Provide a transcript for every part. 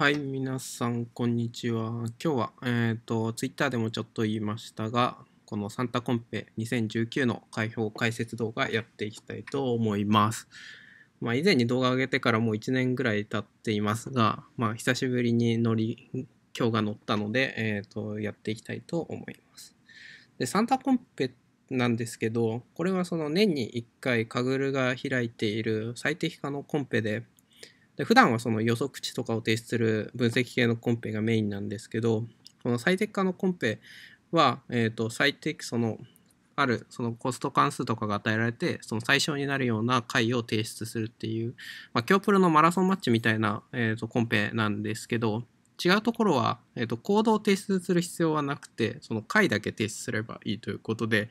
はい、皆さん、こんにちは。今日は、えっ、ー、と、Twitter でもちょっと言いましたが、このサンタコンペ2019の開票解説動画やっていきたいと思います。まあ、以前に動画上げてからもう1年ぐらい経っていますが、まあ、久しぶりに乗り、今日が乗ったので、えっ、ー、と、やっていきたいと思います。で、サンタコンペなんですけど、これはその年に1回、カグルが開いている最適化のコンペで、で普段はその予測値とかを提出する分析系のコンペがメインなんですけど、この最適化のコンペは、えーと、最適そのあるそのコスト関数とかが与えられてその最小になるような解を提出するっていう、まあ、京プロのマラソンマッチみたいな、えーと、コンペなんですけど違うところは、えーと、コードを提出する必要はなくてその回だけ提出すればいいということで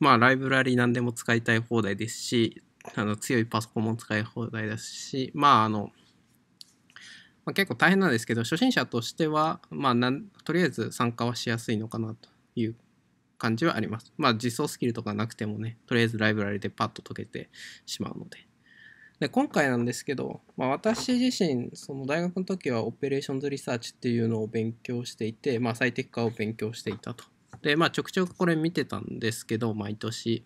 まあライブラリ何でも使いたい放題ですしあの強いパソコンも使い放題ですしまああのまあ、結構大変なんですけど初心者としては、まあなん、とりあえず参加はしやすいのかなという感じはあります。まあ実装スキルとかなくてもねとりあえずライブラリでパッと解けてしまうので。で今回なんですけど、まあ、私自身その大学の時はオペレーションズリサーチっていうのを勉強していて、まあ、最適化を勉強していたと。で、まあ、ちょくちょくこれ見てたんですけど、毎年。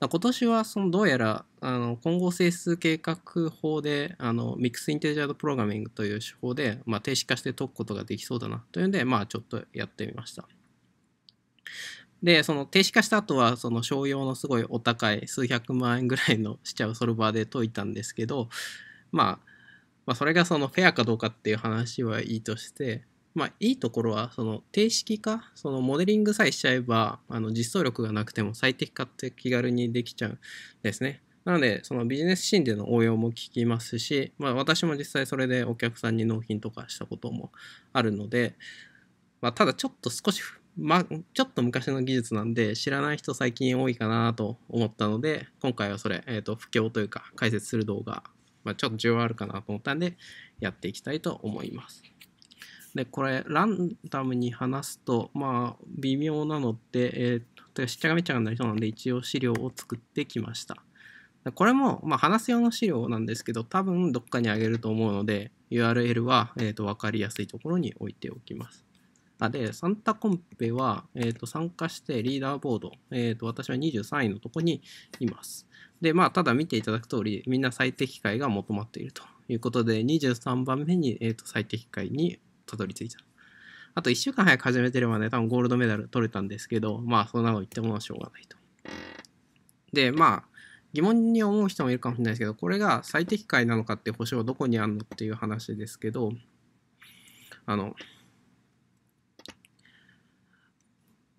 今年は、その、どうやら、あの、混合整数計画法で、あの、ミックスインテジャードプログラミングという手法で、まあ、定式化して解くことができそうだな、というので、まあ、ちょっとやってみました。で、その、停止化した後は、その、商用のすごいお高い、数百万円ぐらいのしちゃうソルバーで解いたんですけど、まあ、まあ、それがその、フェアかどうかっていう話はいいとして、まあ、いいところは、その、定式化、その、モデリングさえしちゃえば、あの、実装力がなくても最適化って気軽にできちゃうんですね。なので、そのビジネスシーンでの応用も効きますし、まあ、私も実際それでお客さんに納品とかしたこともあるので、まあ、ただちょっと少し、ま、ちょっと昔の技術なんで、知らない人最近多いかなと思ったので、今回はそれ、えっ、ー、と、布教というか、解説する動画、まあ、ちょっと需要あるかなと思ったんで、やっていきたいと思います。で、これ、ランダムに話すと、まあ、微妙なので、えー、しっちゃがめちゃがなりそうなんで、一応資料を作ってきました。これも、まあ、話す用の資料なんですけど、多分どっかにあげると思うので、URL は、えーと、わ分かりやすいところに置いておきます。あで、サンタコンペは、えーと、参加してリーダーボード、えーと、私は23位のとこにいます。で、まあ、ただ見ていただく通り、みんな最適解が求まっているということで、23番目に、えーと最適解にたどり着いた。あと1週間早く始めてればね、多分ゴールドメダル取れたんですけど、まあそんなの言ってもしょうがないと。で、まあ疑問に思う人もいるかもしれないですけど、これが最適解なのかって保証はどこにあるのっていう話ですけど、あの、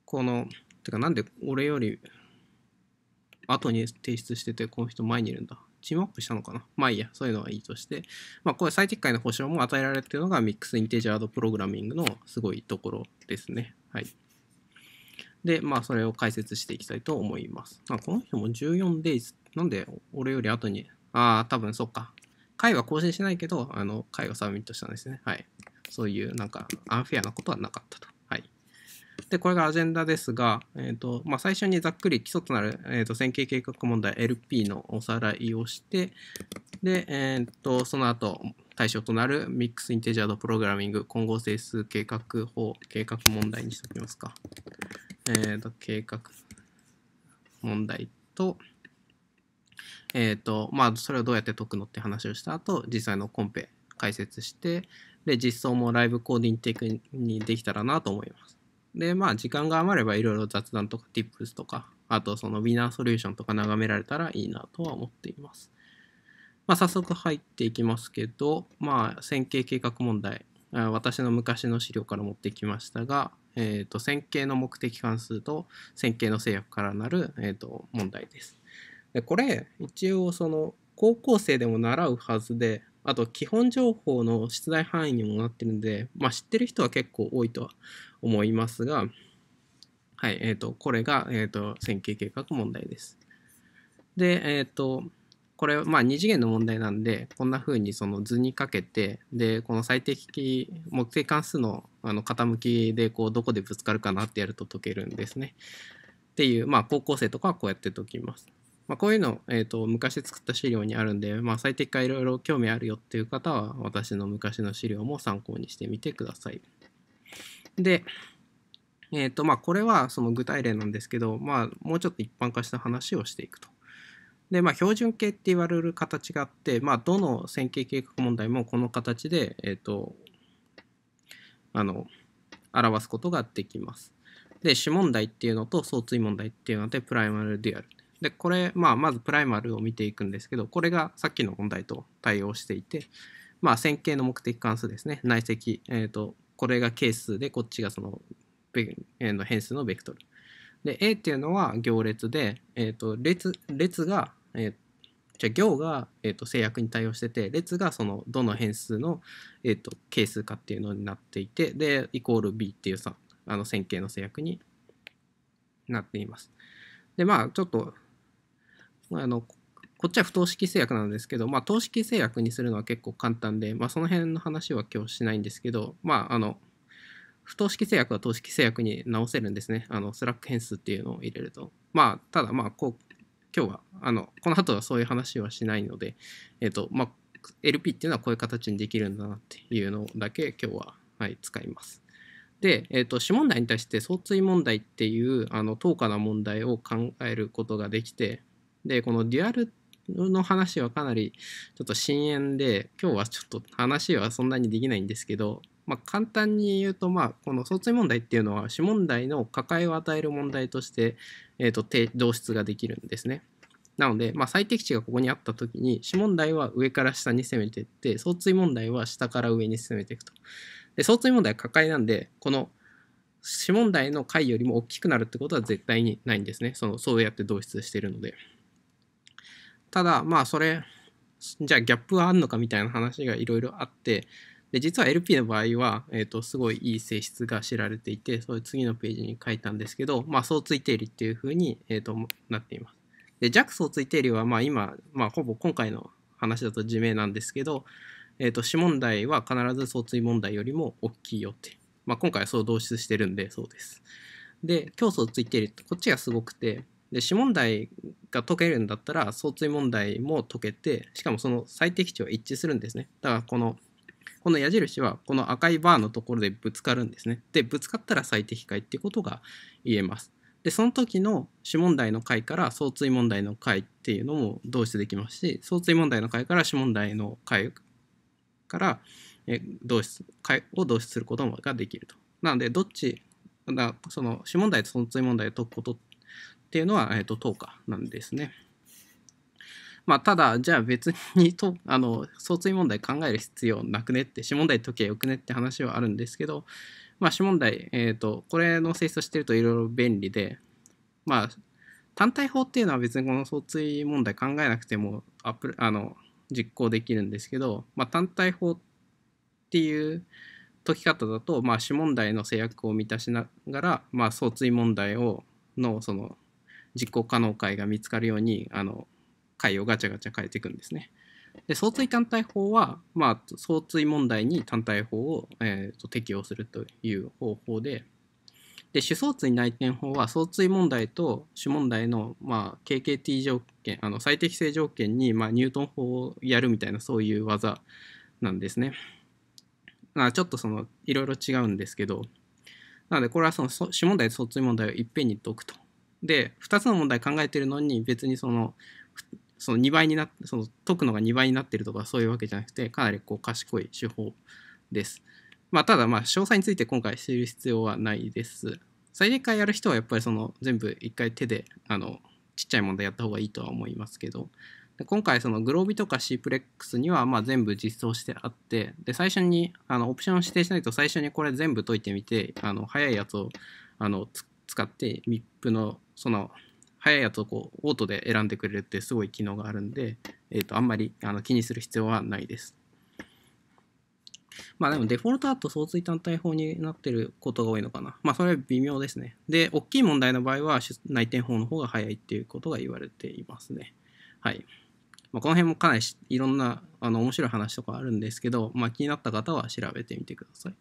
この、てかなんで俺より後に提出しててこの人前にいるんだ。チームアップしたのかなまあいいや、そういうのはいいとして、まあこういう最適解の保証も与えられてるのがミックスインテジャードプログラミングのすごいところですね。はい。で、まあそれを解説していきたいと思います。まあこの人も 14days。なんで俺より後に、ああ、多分そっか。回は更新しないけど、あの、回はサミットしたんですね。はい。そういうなんかアンフェアなことはなかったと。で、これがアジェンダですが、えーとまあ、最初にざっくり基礎となる、えー、と線形計画問題 LP のおさらいをして、で、えーと、その後対象となるミックスインテジャードプログラミング混合整数計画法計画問題にしておきますか。えっ、ー、と、計画問題と、えっ、ー、と、まあ、それをどうやって解くのって話をした後、実際のコンペ解説して、で、実装もライブコーディング的にできたらなと思います。で、まあ、時間が余ればいろいろ雑談とか tips とか、あとそのウィナーソリューションとか眺められたらいいなとは思っています。まあ、早速入っていきますけど、まあ、線形計画問題、私の昔の資料から持ってきましたが、えーと、線形の目的関数と線形の制約からなる、えーと、と問題です。でこれ一応その高校生でも習うはずであと基本情報の出題範囲にもなってるんで、まあ、知ってる人は結構多いとは思いますが、はい、えっ、ー、と、これが、えっ、ー、と、線形計画問題です。で、えっ、ー、と、これ、まあ、二次元の問題なんで、こんな風にその図にかけて、で、この最適目的関数のあの傾きで、こう、どこでぶつかるかなってやると解けるんですね。っていう、まあ、高校生とかはこうやって解きます。まあ、こういうの、えっ、と、昔作った資料にあるんで、まあ、最適化いろいろ興味あるよっていう方は、私の昔の資料も参考にしてみてください。で、えっ、ー、と、まあ、これはその具体例なんですけど、まあ、もうちょっと一般化した話をしていくと。で、まあ、標準形って言われる形があって、まあ、どの線形計画問題もこの形で、えっ、ー、と、あの、表すことができます。で、主問題っていうのと相対問題っていうので、プライマルデュアル。で、これ、まあ、まずプライマルを見ていくんですけど、これがさっきの問題と対応していて、まあ、線形の目的関数ですね、内積、えっ、ー、と、これが係数でこっちがそのの変数のベクトル。で A っていうのは行列で、えーと、列列が、えー、じゃ行が、えーと、制約に対応してて列がそのどの変数の、えーと、係数かっていうのになっていてでイコール B っていうさあの線形の制約になっています。でまあちょっとあのここっちは不等式制約なんですけど、まあ、等式制約にするのは結構簡単で、まあ、その辺の話は今日しないんですけど、まあ、あの、不等式制約は等式制約に直せるんですね。あの、スラック変数っていうのを入れると。まあ、ただ、まあ、こう、今日は、あの、この後はそういう話はしないので、えっ、ー、と、まあ、LP っていうのはこういう形にできるんだなっていうのだけ今日は、はい、使います。で、えっ、ー、と、子問題に対して相対問題っていう、あの、等価な問題を考えることができて、で、このデュアルの話はかなりちょっと深淵で、今日はちょっと話はそんなにできないんですけど、まあ、簡単に言うと、まあ、この疎通問題っていうのは、主問題の抱えを与える問題として、えーと、導出ができるんですね。なので、まあ、最適値がここにあった時に、主問題は上から下に攻めていって、相対問題は下から上に攻めていくと。で、相対問題は抱えなんで、この子問題の解よりも大きくなるってことは絶対にないんですね。そのそうやって導出してるので。ただ、まあそれ、じゃあギャップはあんのかみたいな話がいろいろあって、で、実は LP の場合は、えっ、ー、と、すごいいい性質が知られていて、そういう次のページに書いたんですけど、まあ、相対定理っていうふうに、えっ、ー、と、なっています。で、弱相対定理は、まあ今、まあほぼ今回の話だと自明なんですけど、えっ、ー、と、子問題は必ず相対問題よりも大きいよって。まあ今回はそう導出してるんで、そうです。で、競争ついてるこっちがすごくて、で死問題が解けるんだったら相対問題も解けてしかもその最適値は一致するんですねだからこのこの矢印はこの赤いバーのところでぶつかるんですねでぶつかったら最適解っていうことが言えますでその時の主問題の解から相対問題の解っていうのも同質できますし相対問題の解から主問題の解から同質解を同質することができるとなのでどっちだその主問題と相対問題を解くことってっていうのは、えー、と10日なんですね。まあ、ただ、じゃあ別にと あの相対問題考える必要なくねって、指問題解けよくねって話はあるんですけど、まあ、指問題、えーと、これの性質をしてるといろいろ便利で、まあ、単体法っていうのは別にこの相対問題考えなくてもアプあの実行できるんですけど、まあ、単体法っていう解き方だと、まあ、指問題の制約を満たしながら、まあ、相対問題をのその実行可能解が見つかるようにあの解をガチャガチャ変えていくんですね。で相対単体法は、まあ、相対問題に単体法を、えー、と適用するという方法でで主相対内転法は相対問題と主問題の、まあ、KKT 条件あの最適性条件に、まあ、ニュートン法をやるみたいなそういう技なんですね。あちょっとそのいろいろ違うんですけどなのでこれはその主問題と相対問題をいっぺんに解くとで、2つの問題考えてるのに、別にその、その2倍になその解くのが2倍になってるとかそういうわけじゃなくて、かなりこう賢い手法です。まあ、ただ、まあ、詳細について今回知る必要はないです。最適解やる人はやっぱりその全部一回手で、あの、ちっちゃい問題やった方がいいとは思いますけど、今回そのグロービとかシープレックスにはまあ全部実装してあって、で、最初にあのオプションを指定しないと最初にこれ全部解いてみて、あの、早いやつをあの使って MIP のその速いやつをこうオートで選んでくれるってすごい機能があるんで、えー、とあんまりあの気にする必要はないです。まあでもデフォルトだと相対単体法になってることが多いのかな。まあそれは微妙ですね。で、大きい問題の場合は内転法の方が早いっていうことが言われていますね。はい。まあ、この辺もかなりいろんなあの面白い話とかあるんですけど、まあ、気になった方は調べてみてください。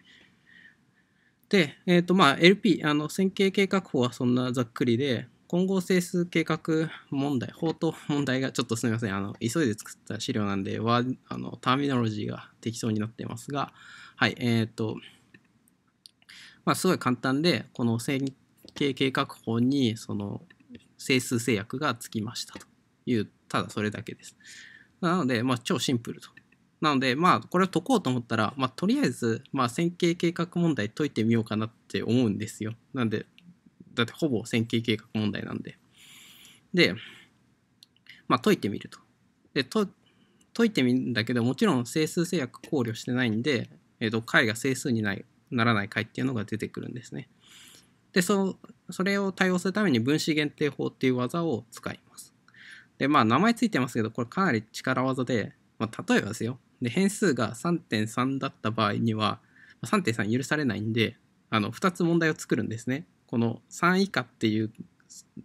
で、えっ、ー、と、まあ、LP、あの、線形計画法はそんなざっくりで、混合整数計画問題、法と問題が、ちょっとすみません、あの、急いで作った資料なんで、は、あの、ターミナロジーが適当になっていますが、はい、えっ、ー、と、まあ、すごい簡単で、この線形計画法に、その、整数制約がつきましたという、ただそれだけです。なので、まあ、超シンプルとなので、まあ、これを解こうと思ったら、まあ、とりあえず、まあ、線形計画問題解いてみようかなって思うんですよ。なんで、だってほぼ線形計画問題なんで。で、まあ、解いてみると。で、と解いてみるんだけど、もちろん整数制約考慮してないんで、えっ、ー、と、解が整数にないならない解っていうのが出てくるんですね。で、そそれを対応するために分子限定法っていう技を使います。で、まあ、名前ついてますけど、これかなり力技で、まあ、例えばですよ。で変数が3.3だった場合には3.3許されないんであの2つ問題を作るんですね。この3以下っていう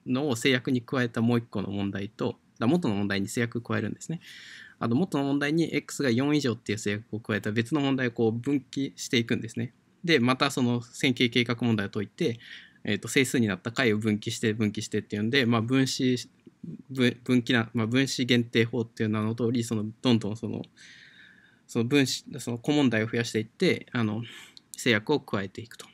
のを制約に加えたもう1個の問題とだ元の問題に制約を加えるんですね。あ元の問題に x が4以上っていう制約を加えた別の問題をこう分岐していくんですね。でまたその線形計画問題を解いて、えー、と整数になった解を分岐して分岐してっていうんで、まあ、分子分分岐な、まあ、分子限定法っていう名の通りそりどんどんそのその分子、その子問題を増やしていって、あの、制約を加えていくと。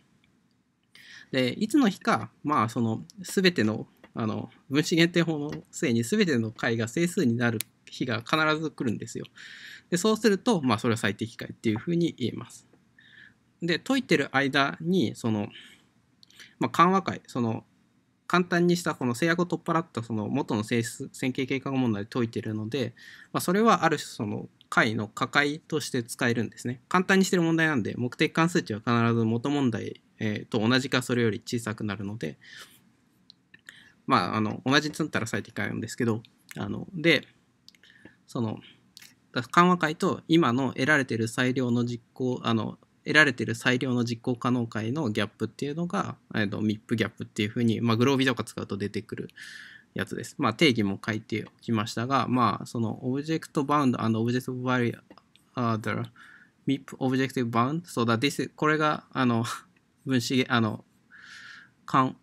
で、いつの日か、まあ、その、すべての、あの、分子限定法のせいにすべての解が整数になる日が必ず来るんですよ。で、そうすると、まあ、それは最適解っていうふうに言えます。で、解いてる間に、その、まあ、緩和解、その、簡単にしたこの制約を取っ払ったその元の性質線形経過問題で解いてるので、まあ、それはある種その解の可解として使えるんですね。簡単にしてる問題なんで、目的関数値は必ず元問題、えー、と同じかそれより小さくなるので、まあ、あの、同じつったら最適解なんですけど、あの、で、その、緩和解と今の得られてる最良の実行、あの、得られてる最良の実行可能解のギャップっていうのが、えー、と MIP ギャップっていうふうに、まあ、グロービーとか使うと出てくるやつです。まあ、定義も書いておきましたが、まあ、その object bound and object variable MIP objective bound so that this これがあの分子あの緩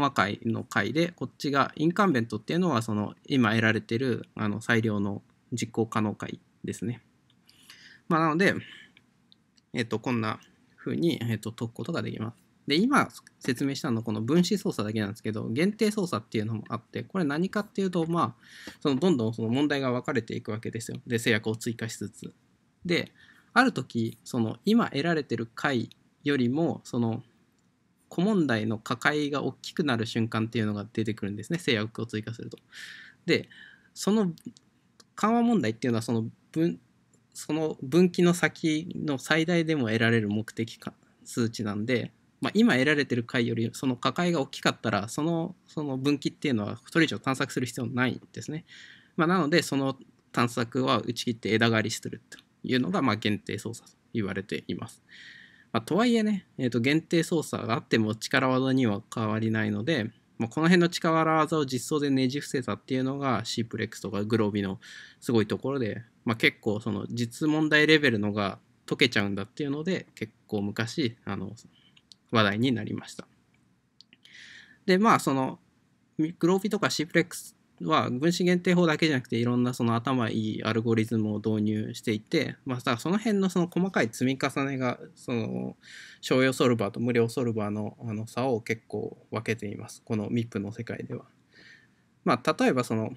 和解の解でこっちがインカンベントっていうのはその今得られてるあの最良の実行可能解ですね。まあ、なので、えっと、こんな風に、えっと、解くことができます。で、今説明したのこの分子操作だけなんですけど、限定操作っていうのもあって、これ何かっていうと、まあ、そのどんどんその問題が分かれていくわけですよ。で、制約を追加しつつ。で、ある時、その今得られてる解よりも、その小問題の抱えが大きくなる瞬間っていうのが出てくるんですね。制約を追加すると。で、その緩和問題っていうのはその分、その分岐の先の最大でも得られる目的数値なんで、まあ、今得られてる回よりその価解が大きかったらそのその分岐っていうのはそれ以上探索する必要ないんですね。まあ、なのでその探索は打ち切って枝刈りするというのがまあ限定操作と言われています。まあ、とはいえね、えー、と限定操作があっても力技には変わりないので、まあ、この辺の力技を実装でねじ伏せたっていうのがシープレックスとかグロービのすごいところで、まあ、結構その実問題レベルのが解けちゃうんだっていうので結構昔あの話題になりました。で、まあ、その、グロービとかシープレックスは分子限定法だけじゃなくていろんなその頭いいアルゴリズムを導入していて、まあ、だその辺のその細かい積み重ねがその商用ソルバーと無料ソルバーのあの差を結構分けていますこの MIP の世界では。まあ、例えばその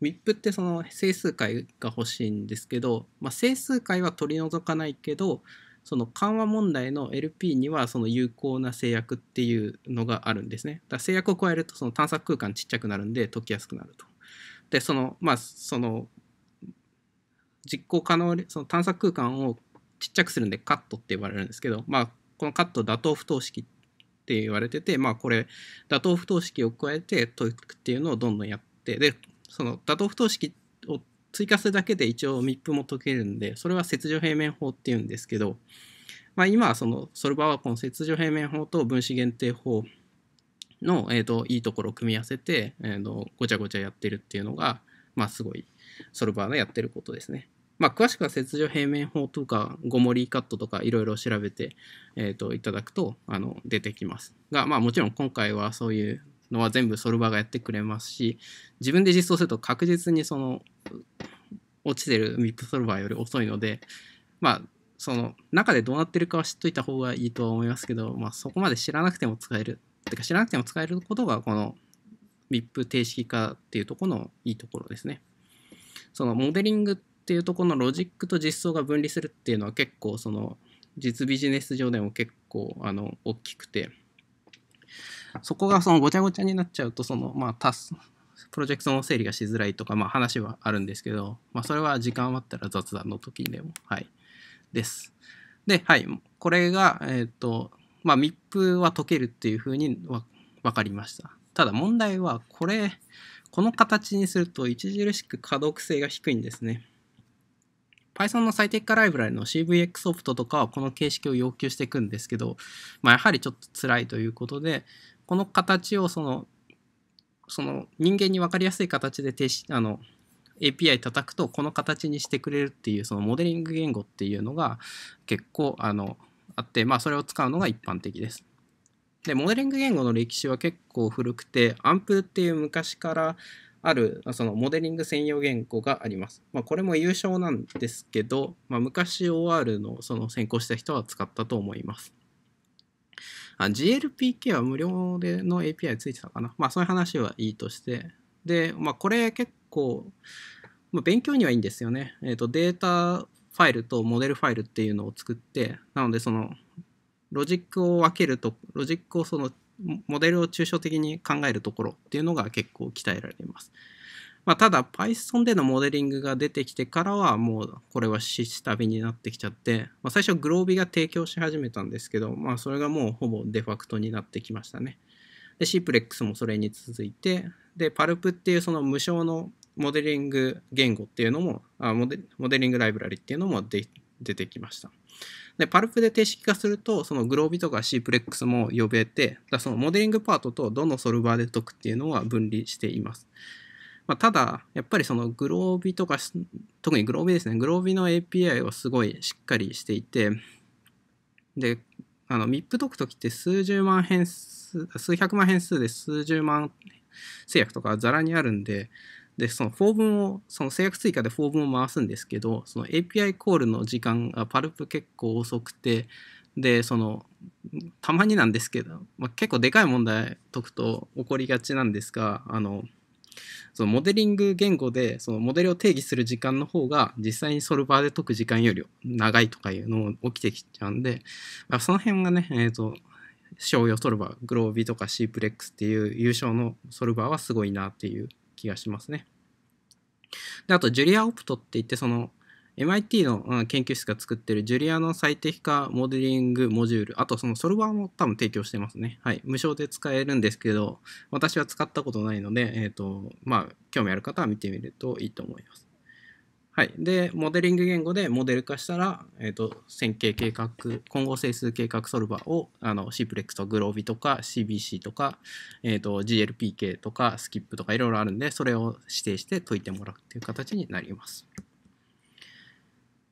MIP ってその整数解が欲しいんですけど、まあ、整数解は取り除かないけどその緩和問題の LP にはその有効な制約っていうのがあるんですね。だ制約を加えるとその探索空間ちっちゃくなるんで解きやすくなると。でそのまあその実行可能その探索空間をちっちゃくするんでカットって言われるんですけど、まあ、このカット打倒不等式って言われてて、まあ、これ打倒不等式を加えて解くっていうのをどんどんやってでその打倒不等式って追加するだけで一応密封も解けるんで、それは切除平面法っていうんですけど、まあ、今はそのソルバーはこの切除平面法と分子限定法の、えーと、いいところを組み合わせて、えーとごちゃごちゃやってるっていうのが、まあ、すごいソルバーのやってることですね。まあ、詳しくは切除平面法とかゴモリーカットとかいろいろ調べて、えーと、といただくとあの出てきますが、まあ、もちろん今回はそういうのは全部ソルバーがやってくれますし、自分で実装すると確実にその、落ちてる MIP ソルバーより遅いので、まあ、その中でどうなってるかは知っといた方がいいとは思いますけど、まあ、そこまで知らなくても使えるってか知らなくても使えることがこの m i p 定式化っていうところのいいところですねそのモデリングっていうところのロジックと実装が分離するっていうのは結構その実ビジネス上でも結構あの大きくてそこがそのごちゃごちゃになっちゃうと、その、まあ、たプロジェクトの整理がしづらいとか、まあ、話はあるんですけど、まあ、それは時間わったら雑談の時でも、はい、です。で、はい、これが、えっ、と、まあ、MIP は解けるっていうふうにわ分かりました。ただ問題は、これ、この形にすると著しく可読性が低いんですね。Python の最適化ライブラリの CVX ソフトとかはこの形式を要求していくんですけど、まあ、やはりちょっと辛いということで、この形をその、その人間に分かりやすい形であの API 叩くとこの形にしてくれるっていうそのモデリング言語っていうのが結構あのあってまあそれを使うのが一般的です。でモデリング言語の歴史は結構古くてアンプルっていう昔からあるそのモデリング専用言語があります。まあ、これも優勝なんですけど、まあ、昔 OR のその先行した人は使ったと思います。GLPK は無料での API ついてたかな。まあそういう話はいいとして。で、まあこれ結構、まあ、勉強にはいいんですよね。えっ、ー、と、データファイルとモデルファイルっていうのを作って、なのでその、ロジックを分けると、ロジックをその、モデルを抽象的に考えるところっていうのが結構鍛えられています。まあ、ただ Python でのモデリングが出てきてからはもうこれはシスタビになってきちゃって、まあ、最初グロービが提供し始めたんですけど、まあ、それがもうほぼデファクトになってきましたね。で、シープレックスもそれに続いて、で、パルプっていうその無償のモデリング言語っていうのも、あモデモデリングライブラリっていうのも出てきました。で、パルプで定式化すると、そのグロービとかシープレックスも呼べて、だそのモデリングパートとどのソルバーで解くっていうのは分離しています。まあ、ただ、やっぱりそのグロービとか、特にグロービですね、グロービの API はすごいしっかりしていて、で、あの、MIP 解くときって数十万変数、数百万変数で数十万制約とかざらにあるんで、で、その法文を、その制約追加で法文を回すんですけど、その API コールの時間がパルプ結構遅くて、で、その、たまになんですけど、まあ、結構でかい問題解くと起こりがちなんですが、あの、そのモデリング言語でそのモデルを定義する時間の方が実際にソルバーで解く時間より長いとかいうのも起きてきちゃうんで、まあ、その辺がね、えっ、ー、と、商用ソルバー、グロービーとかシープレックスっていう優勝のソルバーはすごいなっていう気がしますね。で、あと、ジュリアオプトって言って、その、MIT の研究室が作ってるジュリアの最適化モデリングモジュール、あとそのソルバーも多分提供してますね。はい。無償で使えるんですけど、私は使ったことないので、えっ、ー、と、まあ、興味ある方は見てみるといいと思います。はい。で、モデリング言語でモデル化したら、えっ、ー、と、線形計画、混合整数計画ソルバーを、あの、プレックスとグロービとか CBC とか、えっ、ー、と、GLPK とかスキップとかいろいろあるんで、それを指定して解いてもらうっていう形になります。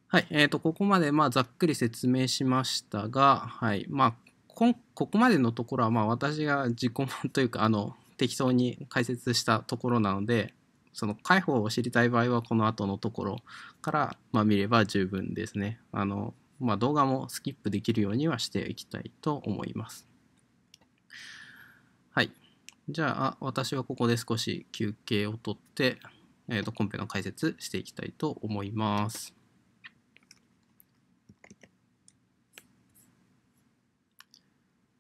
はい、えー、とここまでまあざっくり説明しましたが、はいまあ、こここまでのところはまあ私が自己満というかあの適当に解説したところなのでその解放を知りたい場合はこの後のところから、まあ、見れば十分ですね。あのまあ、動画もスキップできるようにはしていきたいと思います。はい。じゃあ、私はここで少し休憩をとって、えーとコンペの解説していきたいと思います。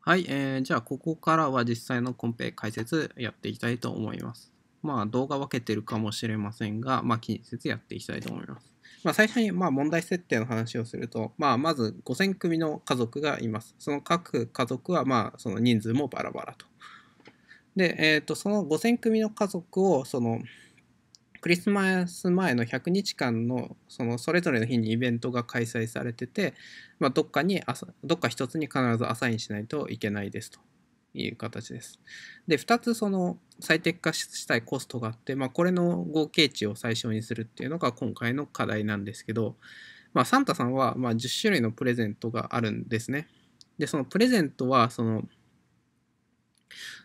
はい、えー、じゃあここからは実際のコンペ解説やっていきたいと思います。まあ動画分けてるかもしれませんが、まあ近接やっていきたいと思います。まあ最初にまあ問題設定の話をすると、まあまず5000組の家族がいます。その各家族はまあその人数もバラバラと。で、えっ、ー、とその5000組の家族をそのクリスマス前の100日間のそのそれぞれの日にイベントが開催されてて、まあ、どっかにどっか一つに必ずアサインしないといけないですという形です。で2つその最適化したいコストがあって、まあ、これの合計値を最小にするっていうのが今回の課題なんですけど、まあ、サンタさんはま10種類のプレゼントがあるんですね。でそのプレゼントはその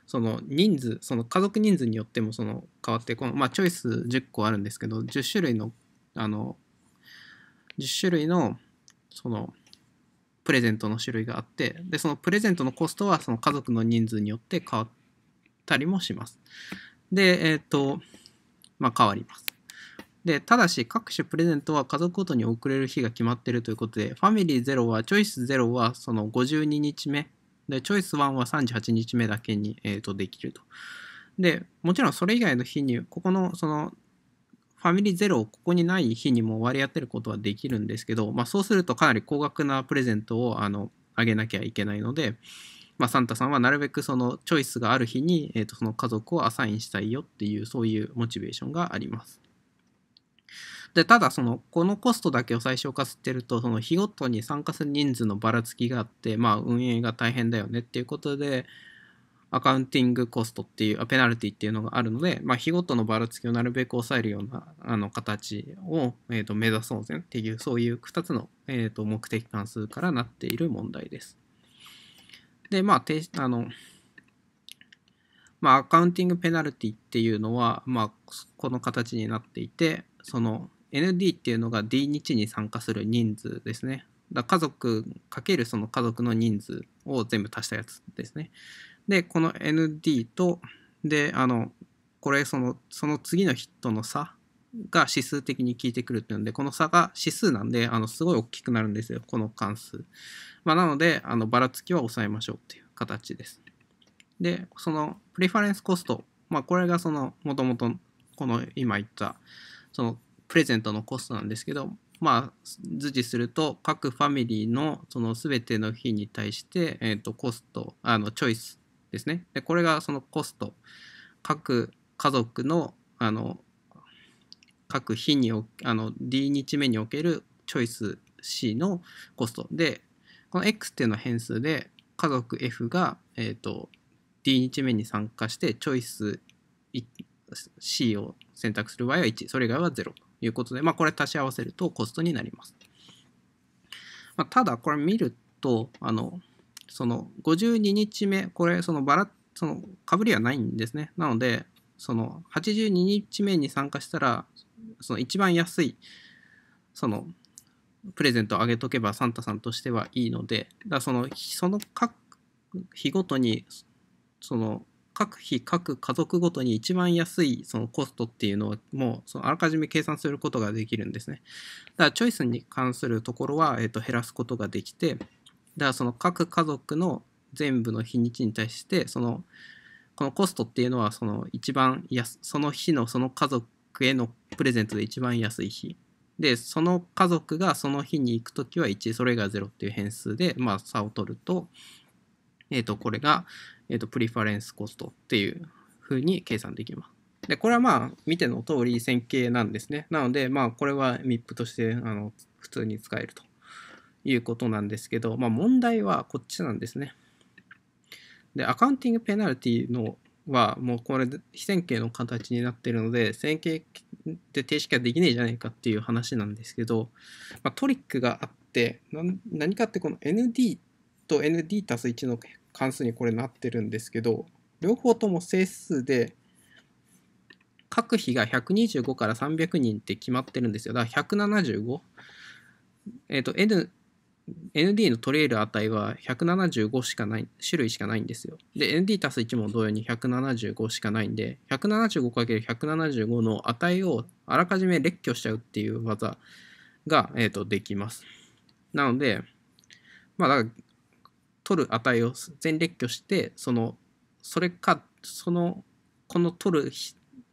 その人数その家族人数によってもその変わってこの、まあ、チョイス10個あるんですけど10種類のあの10種類のそのプレゼントの種類があってでそのプレゼントのコストはその家族の人数によって変わったりもしますでえっ、ー、とまあ変わりますでただし各種プレゼントは家族ごとに送れる日が決まっているということでファミリー0はチョイス0はその52日目で、チョイス1は38日目だけに、えー、とできると。で、もちろんそれ以外の日に、ここの、その、ファミリーゼロをここにない日にも割り当てることはできるんですけど、まあ、そうするとかなり高額なプレゼントをあのあげなきゃいけないので、まあ、サンタさんはなるべくそのチョイスがある日に、えー、とその家族をアサインしたいよっていうそういうモチベーションがあります。で、ただその、このコストだけを最小化してると、その日ごとに参加する人数のばらつきがあって、まあ運営が大変だよねっていうことで、アカウンティングコストっていう、ペナルティっていうのがあるので、まあ日ごとのばらつきをなるべく抑えるような、あの、形を、えっ、と、目指そうぜっていう、そういう2つの、えっ、と、目的関数からなっている問題です。で、まあ、てあの、まあ、アカウンティングペナルティっていうのは、まあ、この形になっていて、その、ND っていうのが D 日に参加する人数ですね。だ家族かけるその家族の人数を全部足したやつですね。で、この ND と、で、あの、これその、その次のヒットの差が指数的に効いてくるっていうので、この差が指数なんで、あの、すごい大きくなるんですよ、この関数。まあ、なので、あの、ばらつきは抑えましょうっていう形です。で、その、プレファレンスコスト、まあ、これがその、もともと、この今言った、そのプレゼントのコストなんですけど、まあ、図示すると各ファミリーのその全ての日に対して、えー、とコストあのチョイスですねでこれがそのコスト各家族のあの各日におあの D 日目におけるチョイス C のコストでこの X っていうのは変数で家族 F が、えー、と D 日目に参加してチョイス C を選択する場合は1それ以外は0と。いうことで、まあ、これ足し合わせるとコストになります。まあ、ただ、これ見ると、あの、その52日目、これ、そのバラ、その、かぶりはないんですね。なので、その82日目に参加したら、その一番安い、その、プレゼントをあげとけばサンタさんとしてはいいので、だその、その各日ごとに、その、各費各家族ごとに一番安いそのコストっていうのをもうそのあらかじめ計算することができるんですね。だからチョイスに関するところは、えー、と減らすことができて、だからその各家族の全部の日にちに対して、そのこのコストっていうのはその一番安、その日のその家族へのプレゼントで一番安い日。で、その家族がその日に行くときは1、それが0っていう変数で、まあ、差を取ると、えっ、ー、と、これが、えっ、ー、と、プリファレンスコストっていうふうに計算できます。で、これはまあ、見ての通り線形なんですね。なので、まあ、これは MIP として、あの、普通に使えるということなんですけど、まあ、問題はこっちなんですね。で、アカウンティングペナルティのは、もうこれ、非線形の形になってるので、線形で定式ができないじゃないかっていう話なんですけど、まあ、トリックがあって、何かってこの ND と ND たす1の関数にこれなってるんですけど、両方とも整数で、各比が125から300人って決まってるんですよ。だから175。えっ、ー、と、N、ND の取れる値は175しかない、種類しかないんですよ。で、ND 1も同様に175しかないんで、175×175 の値をあらかじめ列挙しちゃうっていう技が、えーと、とできます。なので、まあ、だから取る値を全列挙してそのそれかそのこの取る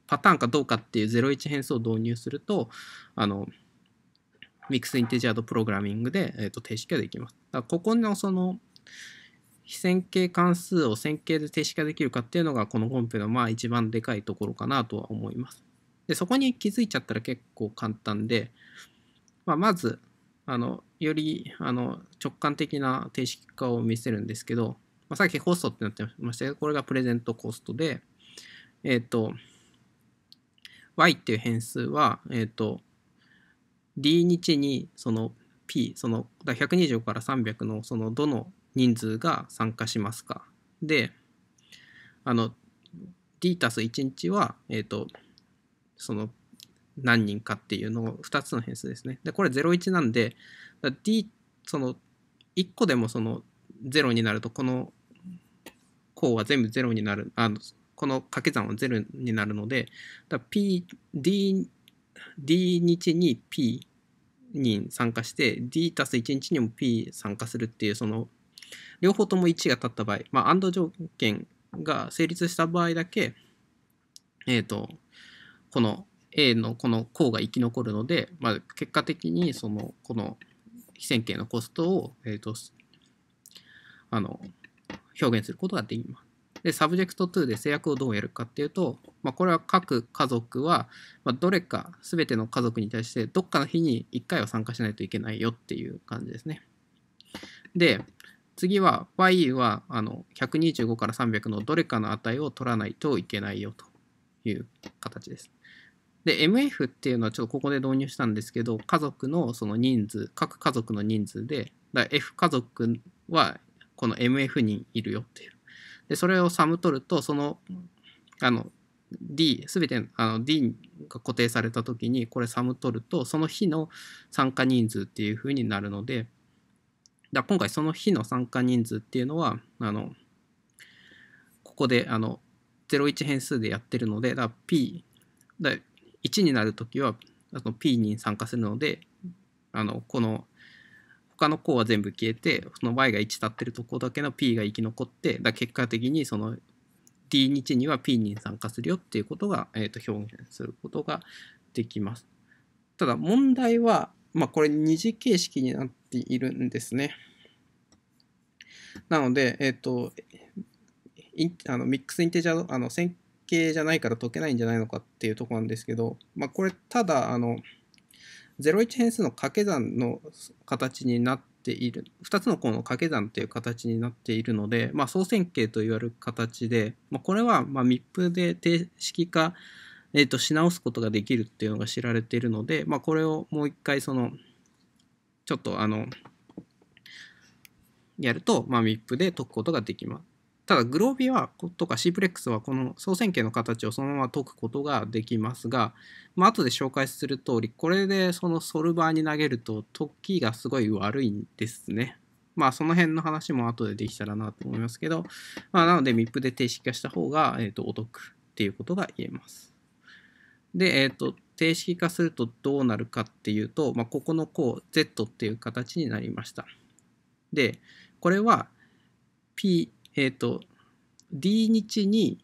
パターンかどうかっていう01変数を導入するとあのミックスインテジャードプログラミングで、えー、と定式ができます。だここのその非線形関数を線形で定式ができるかっていうのがこのコンペのまあ一番でかいところかなとは思います。でそこに気づいちゃったら結構簡単で、まあ、まずあのよりあの直感的な定式化を見せるんですけど、まあ、さっきコストってなってましたけどこれがプレゼントコストでえっ、ー、と y っていう変数はえっ、ー、と d 日にその p その120から300のそのどの人数が参加しますかであの d たす1日はえっ、ー、とその何人かっていうのを2つの変数ですね。で、これ01なんで、D、その1個でもその0になると、この項は全部0になる、あのこの掛け算は0になるので、P、D、D 日に P に参加して、D たす1日にも P 参加するっていう、その、両方とも1が立った場合、まあ、AND 条件が成立した場合だけ、えっ、ー、と、この A のこの項が生き残るので、まあ、結果的にそのこの非線形のコストを、えーと、あの表現することができます。で、サブジェクト2で制約をどうやるかっていうと、まあ、これは各家族は、まあ、どれか全ての家族に対してどっかの日に1回は参加しないといけないよっていう感じですね。で、次は y はあの125から300のどれかの値を取らないといけないよという形です。で、MF っていうのはちょっとここで導入したんですけど、家族のその人数、各家族の人数で、だ F 家族はこの MF 人いるよっていう。で、それをサム取ると、その、あの、D、すべてあの D が固定されたときに、これサム取ると、その日の参加人数っていうふうになるので、だ今回その日の参加人数っていうのは、あの、ここで、あの、01変数でやってるので、だ P、1になるときはあの P に参加するのであのこの他の項は全部消えてその y が1立ってるとこだけの p が生き残ってだ結果的にそのに1には p に参加するよっていうことが、えー、と表現することができます。ただ問題は、まあ、これ二次形式になっているんですね。なので、えっ、ー、と、あのミックスインテジャーあの線系じゃないから解けないんじゃないのかっていうとこなんですけど、まあ、これただあの01変数の掛け算の形になっている2つの項の掛け算っていう形になっているので、まあ、総線形と言われる形で、まあ、これはまあ密封で定式化、えー、とし直すことができるっていうのが知られているので、まあ、これをもう一回そのちょっとあのやると、まあ、密封で解くことができます。ただグロービはとかシープレックスはこの総線形の形をそのまま解くことができますが、まあ後で紹介する通りこれでそのソルバーに投げると解きがすごい悪いんですね。まあその辺の話も後でできたらなと思いますけど、まあ、なので MIP で定式化した方が、えー、とお得っていうことが言えます。で、えっ、ー、と定式化するとどうなるかっていうと、まあ、ここの項 Z っていう形になりました。で、これは P えっ、ー、と D 日に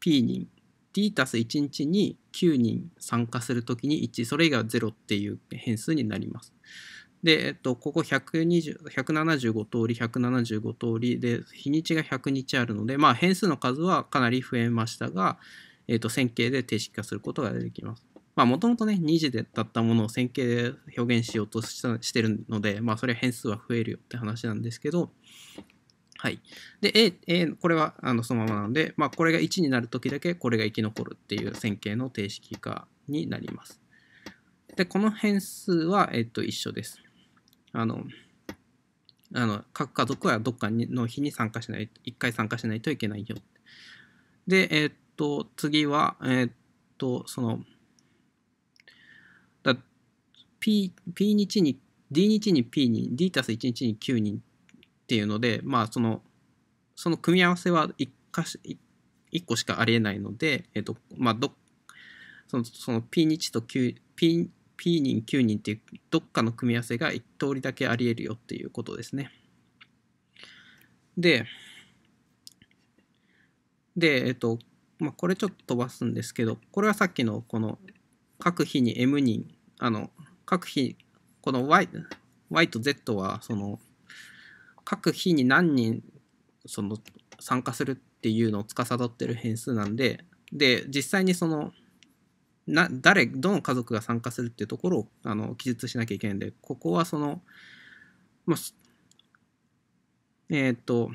P 人 D たす1日に9人参加するときに1それ以外は0っていう変数になります。で、えっと、ここ1 7 5通り175通りで日にちが100日あるので、まあ、変数の数はかなり増えましたが、えっと、線形で定式化することができます。まあ、もともとね、2次だったものを線形で表現しようとしたしてるので、まあ、それは変数は増えるよって話なんですけど、はい。で、A、A これはあのそのままなので、まあ、これが1になるときだけこれが生き残るっていう線形の定式化になります。で、この変数は、えっと、一緒です。あの、あの各家族はどっかの日に参加しない、1回参加しないといけないよ。で、えっと、次は、えっと、その、だ P, P 日に D 日に P 人 D たす1日に9人っていうので、まあ、その、その組み合わせは1かし、1個しかありえないので、えっと、まあ、ど、その、その P 日と Q、P、P 人、9人っていうどっかの組み合わせが1通りだけありえるよっていうことですね。で、で、えっと、まあ、これちょっと飛ばすんですけど、これはさっきのこの各比に M 人、あの、各比、この Y、Y と Z はその各日に何人その参加するっていうのを司ってる変数なんでで実際にそのな誰どの家族が参加するっていうところをあの記述しなきゃいけないんでここはその、まあ、えっ、ー、と、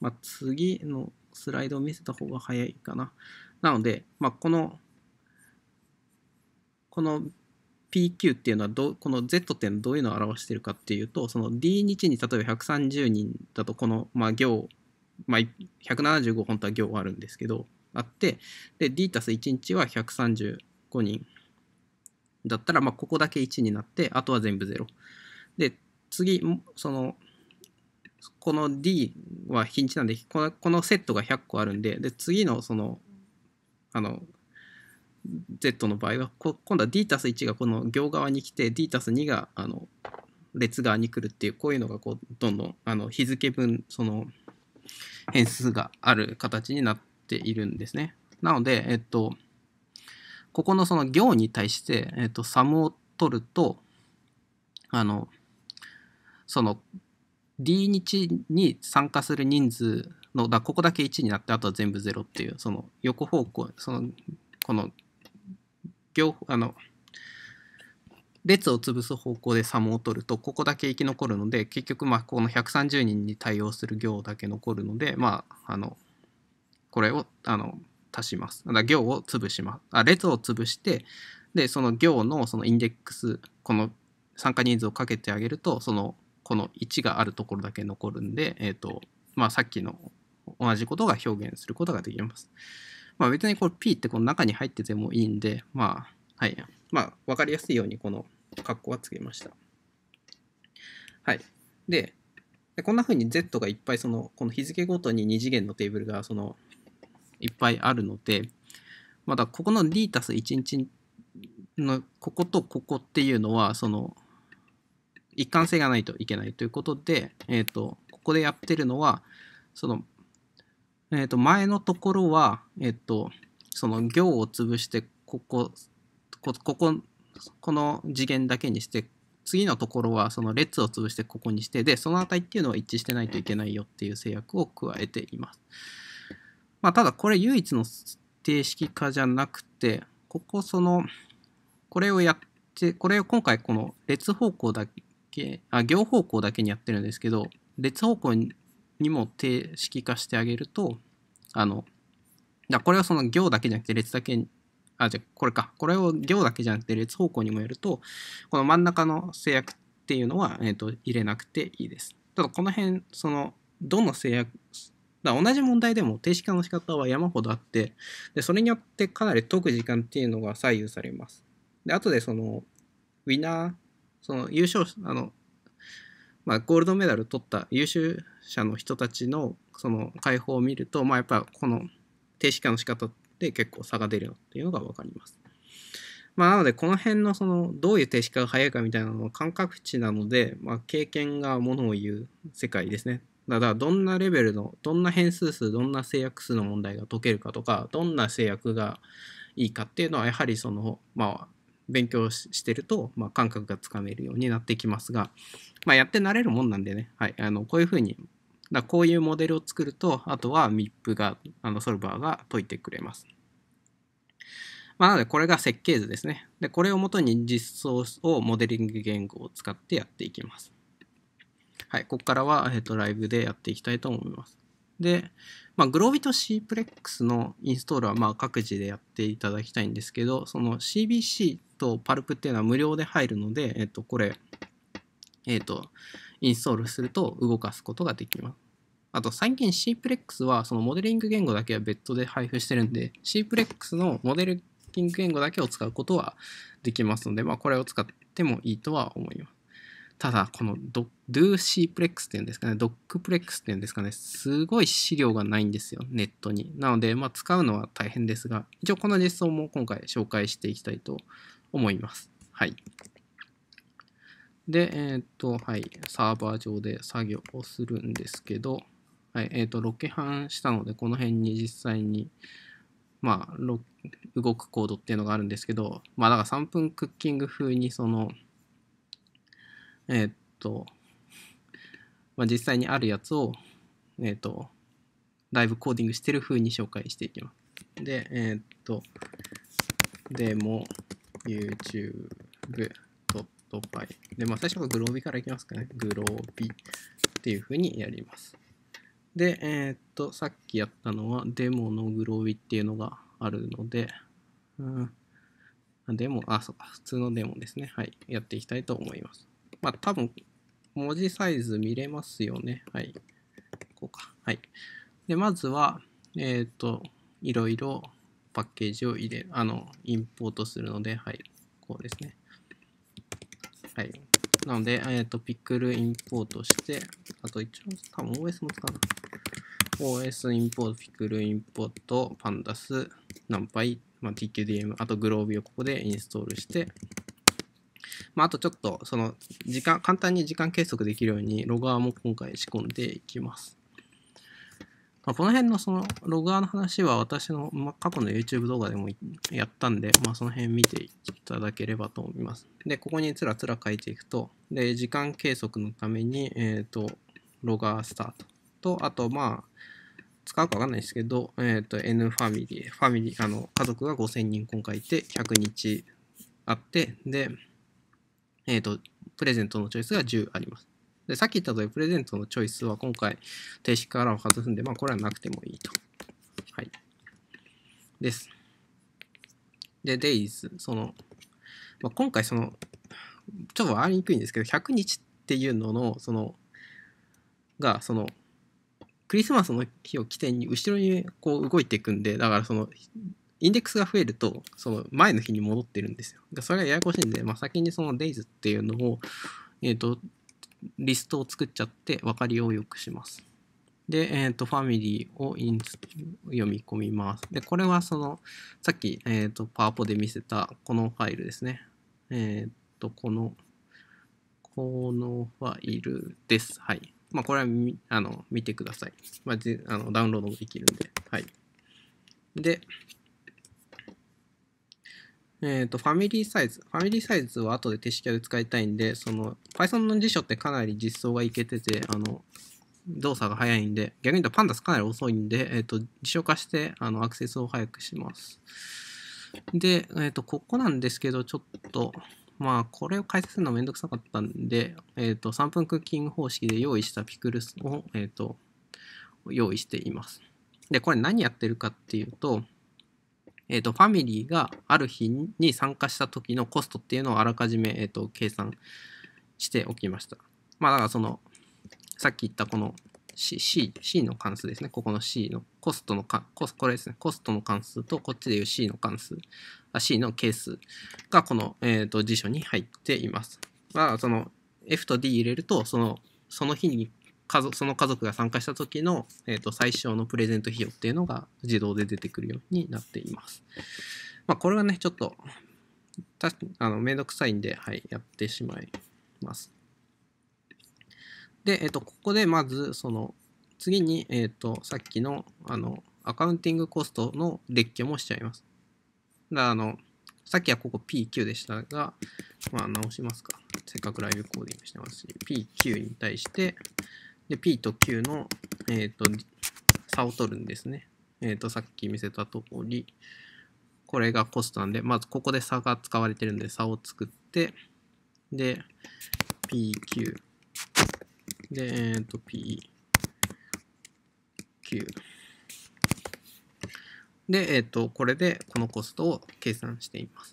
まあ、次のスライドを見せた方が早いかななので、まあ、このこの PQ っていうのはどこの Z っていうのはどういうのを表してるかっていうとその D 日に例えば130人だとこの、まあ、行、まあ、175本当は行あるんですけどあってで D たす1日は135人だったら、まあ、ここだけ1になってあとは全部0で次そのこの D は日にちなんでこのこのセットが100個あるんでで次のそのあの Z の場合は今度は D たす1がこの行側に来て D たす2があの列側に来るっていうこういうのがこうどんどんあの日付分その変数がある形になっているんですね。なので、えっと、ここのその行に対して、えっと、サムを取るとあのその D 日に参加する人数のだここだけ1になってあとは全部0っていうその横方向そのこの両あの列を潰す方向で差を取るとここだけ生き残るので結局まあこの130人に対応する行だけ残るのでまああのこれをあの足します。だ行を潰します。あ列を潰してでその行のそのインデックスこの参加人数をかけてあげるとそのこの1があるところだけ残るんで、えーとまあ、さっきの同じことが表現することができます。まあ別にこれ P ってこの中に入っててもいいんで、まあ、はい。まあ分かりやすいようにこの格好はつけました。はい。で、でこんな風に Z がいっぱいその、この日付ごとに2次元のテーブルがその、いっぱいあるので、まだここの D たす1日のこことここっていうのは、その、一貫性がないといけないということで、えっ、ー、と、ここでやってるのは、そのえっと、前のところは、えっと、その行を潰して、ここ、ここ、この次元だけにして、次のところはその列を潰してここにして、で、その値っていうのは一致してないといけないよっていう制約を加えています。まあ、ただこれ唯一の定式化じゃなくて、ここその、これをやって、これを今回この列方向だけ、あ、行方向だけにやってるんですけど、列方向ににも定式化してあげると、あの、だこれはその行だけじゃなくて列だけあ、じゃこれか。これを行だけじゃなくて列方向にもやると、この真ん中の制約っていうのは、えーと入れなくていいです。ただこの辺、その、どの制約、だ同じ問題でも定式化の仕方は山ほどあって、でそれによってかなり解く時間っていうのが左右されます。で、後でその、ウィナー、その優勝、あの、まあ、ゴールドメダル取った優秀者の人たちのその解放を見ると、まあ、やっぱこの停止化の仕方で結構差が出るっていうのが分かります。まあ、なのでこの辺のそのどういう停止化が早いかみたいなのは感覚値なので、まあ、経験がものを言う世界ですね。だからどんなレベルのどんな変数数どんな制約数の問題が解けるかとかどんな制約がいいかっていうのはやはりそのまあ勉強してると、まあ、感覚がつかめるようになってきますが、まあ、やって慣れるもんなんでね、はい、あのこういうふうにだこういうモデルを作るとあとは MIP があのソルバーが解いてくれます。まあ、なのでこれが設計図ですね。でこれをもとに実装をモデリング言語を使ってやっていきます。はい、ここからは、えっと、ライブでやっていきたいと思います。で、まあ、Groovy と Cplex のインストールはまあ各自でやっていただきたいんですけど、その CBC と、パルプっていうのは無料で入るので、えっと、これ、えっと、インストールすると動かすことができます。あと最近 Cplex はそのモデリング言語だけは別途で配布してるんで Cplex のモデリング言語だけを使うことはできますので、まあ、これを使ってもいいとは思います。ただこの DoCplex っていうんですかね DocPlex っていうんですかねすごい資料がないんですよネットに。なのでまあ使うのは大変ですが一応この実装も今回紹介していきたいと思います。はい。で、えっ、と、はい、サーバー上で作業をするんですけど、はい、えっ、と、ロケハンしたので、この辺に実際に、まあ、動くコードっていうのがあるんですけど、まあ、だから3分クッキング風に、その、えっ、と、まあ、実際にあるやつを、えっ、と、ライブコーディングしてる風に紹介していきます。で、えっ、と、でも、YouTube.py。で、まあ、最初はグロービからいきますかね。グロービっていうふうにやります。で、えー、っと、さっきやったのは、デモのグロービっていうのがあるので、うん、デモ、あ、そうか、普通のデモですね。はい、やっていきたいと思います。まあ、多分、文字サイズ見れますよね。はい。こうか。はい。で、まずは、えっ、と、いろいろパッケージを入れあの、インポートするので、はい、こうですね。はい。なので、えっ、ー、と、ピックルインポートして、あと一応、多分 OS も使うな。OS インポート、ピクルインポート、パンダス、ナンパイ、まあ、TQDM、あとグロービをここでインストールして、まあ、あとちょっと、その、時間、簡単に時間計測できるように、ロガーも今回仕込んでいきます。まあ、この辺のそのログアの話は私の、まあ、過去の YouTube 動画でもやったんで、まあ、その辺見ていただければと思います。で、ここにつらつら書いていくと、で、時間計測のために、えっ、ー、と、ロガースタートと、あと、まあ、使うかわかんないですけど、えっ、ー、と、N ファミリー、ファミリー、あの、家族が5000人今回いて、100日あって、で、えっ、ー、と、プレゼントのチョイスが10あります。で、さっき言った通り、プレゼントのチョイスは今回、定式からも外すんで、まあ、これはなくてもいいと。はい。です。で、days、その、まあ、今回その、ちょっとわかりにくいんですけど、100日っていうのの、その、が、その、クリスマスの日を起点に後ろにこう動いていくんで、だからその、インデックスが増えると、その前の日に戻ってるんですよ。それがややこしいんで、まあ、先にその days っていうのを、えっ、ー、と、リストを作っちゃって分かりを良くします。で、えっ、ー、と、ファミリーをインス読み込みます。で、これはその、さっき、えっ、ー、と、パワポで見せたこのファイルですね。えっ、ー、と、この、このファイルです。はい。まあ、これはみ、あの、見てください。まあ、あのダウンロードもできるんで。はい。で、えっ、ー、と、ファミリーサイズ。ファミリーサイズは後で手式で使いたいんで、その、Python の辞書ってかなり実装がいけてて、あの、動作が早いんで、逆に言うとパンダスかなり遅いんで、えっ、ー、と、辞書化して、あの、アクセスを早くします。で、えっ、ー、と、ここなんですけど、ちょっと、まあ、これを解説するのめんどくさかったんで、えっ、ー、と、3分クッキング方式で用意したピクルスを、えっ、と、用意しています。で、これ何やってるかっていうと、えっ、ー、と、ファミリーがある日に参加した時のコストっていうのをあらかじめ、えっ、ー、と、計算しておきました。まあ、だからその、さっき言ったこの C, C, C の関数ですね。ここの C のコストの関、コこれですね。コストの関数とこっちでいう C の関数、あ C の係数がこの、えーと辞書に入っています。まあ、その F と D 入れると、その、その日に家族その家族が参加した時の、えー、と最小のプレゼント費用っていうのが自動で出てくるようになっています。まあ、これはね、ちょっと、たあのめんどくさいんで、はい、やってしまいます。で、えっ、ー、と、ここでまず、その、次に、えっ、ー、と、さっきの、あの、アカウンティングコストの列挙もしちゃいます。だあの、さっきはここ PQ でしたが、まあ直しますか。せっかくライブコーディングしてますし、PQ に対して、で、P と Q の、えっ、ー、と、差を取るんですね。えっ、ー、と、さっき見せた通り、これがコストなんで、まずここで差が使われてるんで、差を作って、で、PQ。で、えっ、ー、と、PQ。で、えっ、ー、と、これでこのコストを計算しています。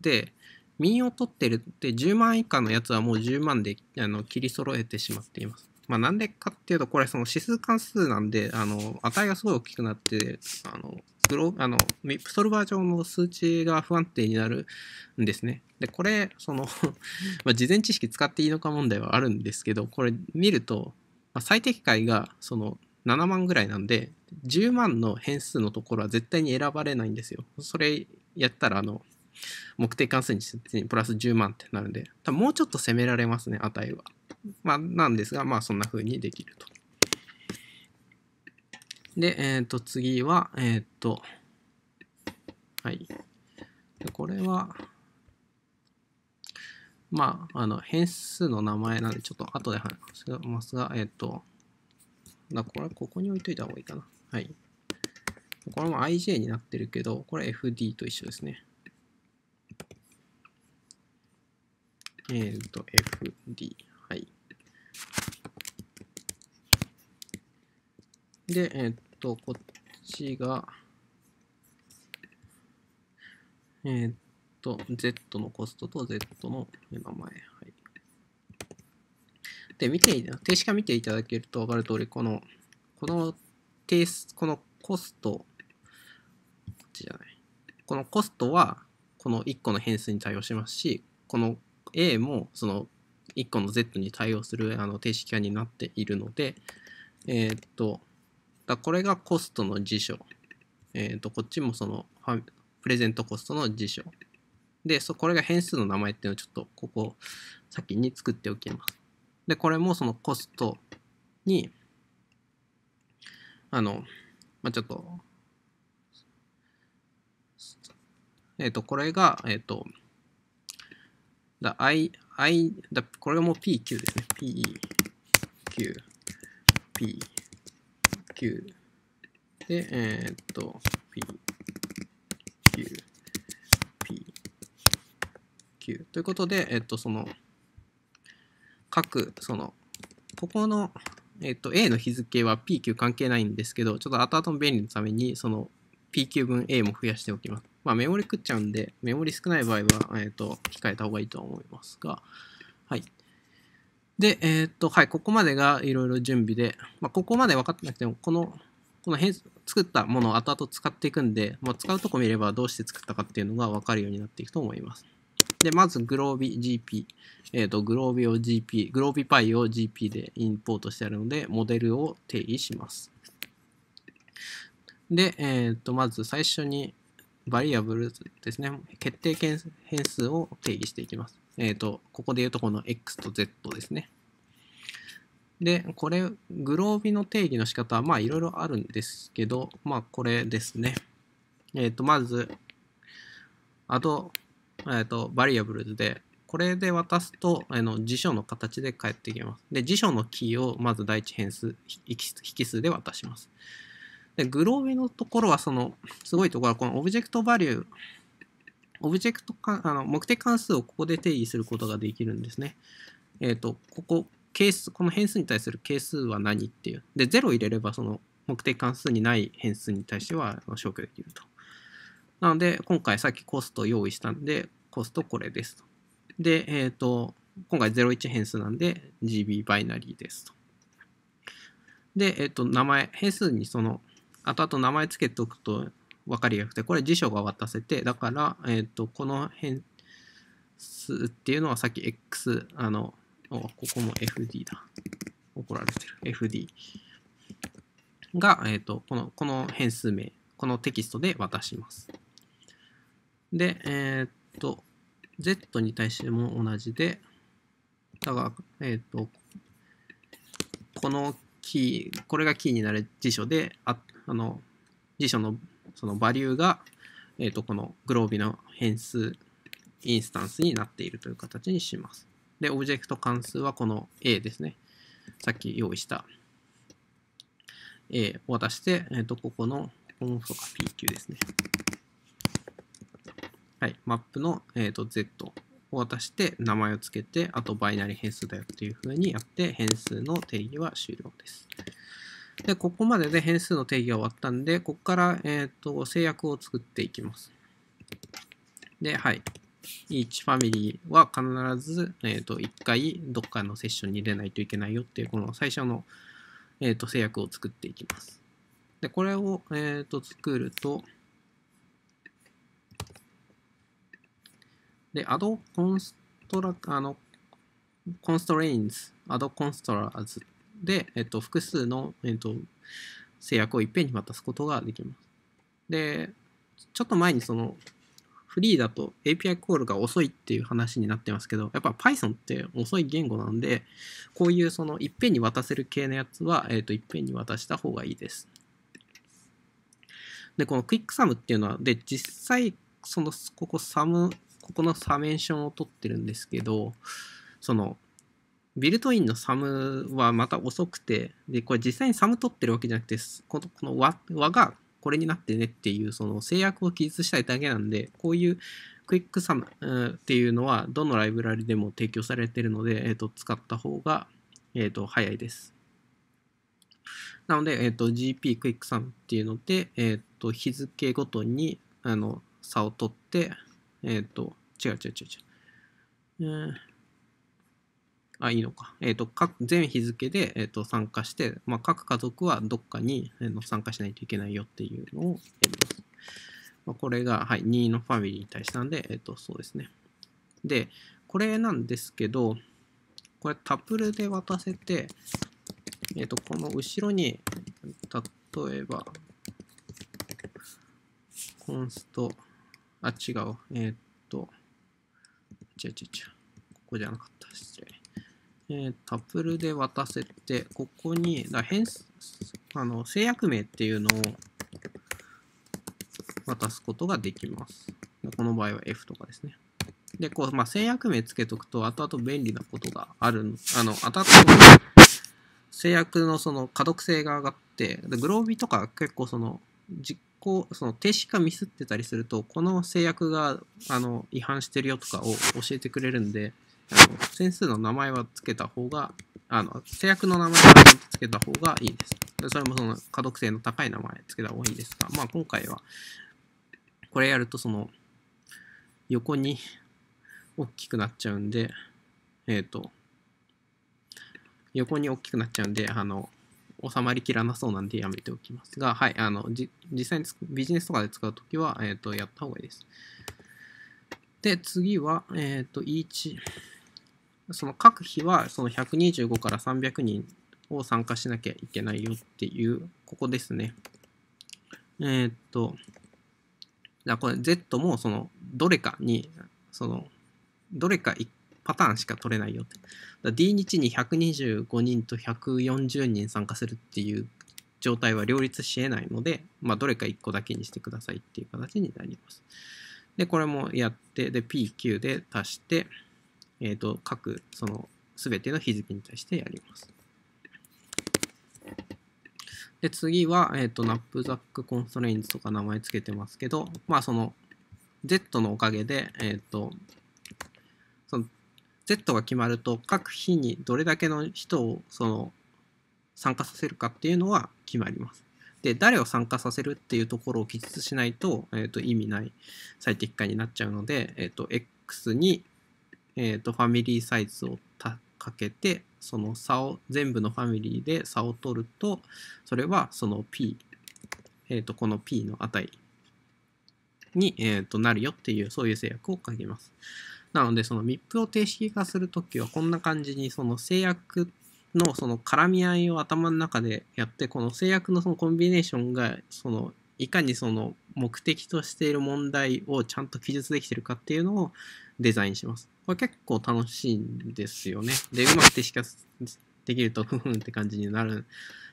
で、民を取ってるって10万以下のやつはもう10万であの切り揃えてしまっています。まあ、なんでかっていうと、これその指数関数なんで、あの、値がすごい大きくなって、あの、グロあの、ミップソルバー上の数値が不安定になるんですね。で、これ、その まあ、事前知識使っていいのか問題はあるんですけど、これ見ると、まあ、最適解がその7万ぐらいなんで、10万の変数のところは絶対に選ばれないんですよ。それやったら、あの、目的関数にプラス10万ってなるんで、多分もうちょっと攻められますね、値は。まあ、なんですが、まあ、そんな風にできると。で、えっ、ー、と、次は、えっ、ー、と、はい。これは、まあ、あの、変数の名前なんで、ちょっと後で話しますが、えっ、ー、と、だこれ、ここに置いといた方がいいかな。はい。これも IJ になってるけど、これ FD と一緒ですね。えっ、ー、と、FD。で、えっと、こっちが、えっと、Z のコストと Z の名前。はい。で、見てい、停止化見ていただけるとわかる通り、この、この定数、このコスト、こっちじゃない。このコストは、この1個の変数に対応しますし、この A も、その1個の Z に対応するあの定式化になっているので、えっと、だこれがコストの辞書。えっ、ー、と、こっちもその、プレゼントコストの辞書。で、そ、これが変数の名前っていうのをちょっと、ここ、先に作っておきます。で、これもそのコストに、あの、まあ、ちょっと、えっ、ー、と、これが、えっ、ー、と、だ、i、i、だ、これも pq ですね。p, q, p, Q。で、えー、っと、P、Q、P、Q。ということで、えー、っと、その、各、その、ここの、えっと、A の日付は PQ 関係ないんですけど、ちょっと後々の便利のために、その PQ 分 A も増やしておきます。まあ、メモリ食っちゃうんで、メモリ少ない場合は、えっと、控えた方がいいと思いますが、はい。で、えー、っと、はい、ここまでがいろいろ準備で、まあ、ここまで分かってなくても、この、この変作ったものを後々使っていくんで、まあ、使うとこ見ればどうして作ったかっていうのが分かるようになっていくと思います。で、まず、グロービ GP。えっ、ー、と、グロービを GP、グロービパイを GP でインポートしてあるので、モデルを定義します。で、えっ、ー、と、まず最初に、バリアブルですね、決定変数を定義していきます。えっ、ー、と、ここで言うとこの X と Z ですね。で、これ、グロービの定義の仕方は、まあ、いろいろあるんですけど、まあ、これですね。えっ、ー、と、まず、あと、えっ、ー、と、バリアブルズで、これで渡すと、あの、辞書の形で返ってきます。で、辞書のキーを、まず第一変数、引数で渡します。で、グロービのところは、その、すごいところは、このオブジェクトバリューオブジェクトか、あの、目的関数をここで定義することができるんですね。えっ、ー、と、ここ、係数、この変数に対する係数は何っていう。で、0入れれば、その目的関数にない変数に対しては消去できると。なので、今回さっきコスト用意したんで、コストこれですと。で、えっ、ー、と、今回01変数なんで GB バイナリーですと。で、えっ、ー、と、名前、変数にその、後々名前つけておくと、分かりやすくて、これ辞書が渡せて、だから、えっ、ー、と、この変数っていうのはさっき X、あの、ここも FD だ。怒られてる。FD が、えっ、ー、と、この、この変数名、このテキストで渡します。で、えっ、ー、と、Z に対しても同じで、だが、えっ、と、このキー、これがキーになる辞書で、ああの、辞書のそのバリューが、えっ、ー、と、このグロービの変数インスタンスになっているという形にします。で、オブジェクト関数はこの A ですね。さっき用意した A を渡して、えっ、ー、と、ここの、このそか PQ ですね。はい、マップの、えーと、Z を渡して名前を付けて、あとバイナリ変数だよっていうふうにやって変数の定義は終了です。で、ここまでで変数の定義が終わったんで、ここから、えっ、と、制約を作っていきます。で、はい。each ファミリーは必ず、えっ、と、1回どっかのセッションに入れないといけないよっていう、この最初の、えっ、と、制約を作っていきます。で、これを、えっ、と、作ると、で、アドコンストラ、あの、コンストレインズ、アドコンストラーズっで、えっと、複数の、えっと、制約をいっぺんに渡すことができます。で、ちょっと前にその、フリーだと API コールが遅いっていう話になってますけど、やっぱ Python って遅い言語なんで、こういうそのいっぺんに渡せる系のやつは、えっ、と、いっぺんに渡した方がいいです。で、このクイックサムっていうのは、で、実際、その、ここサム、ここのサメンションを取ってるんですけど、その、ビルトインのサムはまた遅くて、で、これ実際にサム取ってるわけじゃなくて、このこの和和がこれになってねっていう、その制約を記述したいだけなんで、こういうクイックサムっていうのは、どのライブラリでも提供されてるので、えっ、ー、と、使った方が、えっ、ー、と、早いです。なので、えっ、ー、と、GP クイックサムっていうので、えっ、と、日付ごとに、あの、差を取って、えっ、と、違う違う違う違う。えーあ、いいのか。えっ、ー、と、各、全日付で、えーと、参加して、まあ、各家族はどっかに、えーの、参加しないといけないよっていうのをやります。まあ、これが、はい、任意のファミリーに対したんで、えっ、ー、と、そうですね。で、これなんですけど、これタプルで渡せて、えっ、ー、と、この後ろに、例えば、コンスト、あ、違う、えっ、ー、と、違う違う違う、ここじゃなかった、失礼。えー、タプルで渡せて、ここに、だ変、あの、制約名っていうのを渡すことができます。この場合は F とかですね。で、こう、まあ、制約名つけとくと、後々便利なことがある、あの、後々、制約のその可読性が上がって、グロービとか結構その、実行、その停止化ミスってたりすると、この制約が、あの、違反してるよとかを教えてくれるんで、あの先数の名前はつけた方が、あの、制約の名前はつけた方がいいです。それもその可読性の高い名前つけた方がいいですが、まあ今回は、これやるとその、横に大きくなっちゃうんで、えっ、ー、と、横に大きくなっちゃうんで、あの、収まりきらなそうなんでやめておきますが、はい、あの、実際にビジネスとかで使うときは、えっ、ー、と、やった方がいいです。で、次は、えっ、ー、と、E1。その各日はその125から300人を参加しなきゃいけないよっていう、ここですね。えー、っと、じゃこれ Z もそのどれかに、そのどれか1パターンしか取れないよって。D 日に125人と140人参加するっていう状態は両立し得ないので、まあ、どれか1個だけにしてくださいっていう形になります。で、これもやって、で、PQ で足して、えっ、ー、と、各、その、すべての日付に対してやります。で、次は、えっ、ー、と、ナップザックコンストレインズとか名前つけてますけど、まあ、その、Z のおかげで、えっ、ー、と、その、Z が決まると、各日にどれだけの人を、その、参加させるかっていうのは決まります。で、誰を参加させるっていうところを記述しないと、えっ、ー、と、意味ない最適化になっちゃうので、えっ、と、X に、えーと、ファミリーサイズをかけてその差を全部のファミリーで差を取るとそれはその p、えーと、この p の値に、えーと、なるよっていうそういう制約を書きます。なのでその MIP を定式化するときはこんな感じにその制約のその絡み合いを頭の中でやってこの制約のそのコンビネーションがそのいかにその目的としている問題をちゃんと記述できてるかっていうのをデザインします。これ結構楽しいんですよね。で、うまく適化できると、ふふんって感じになる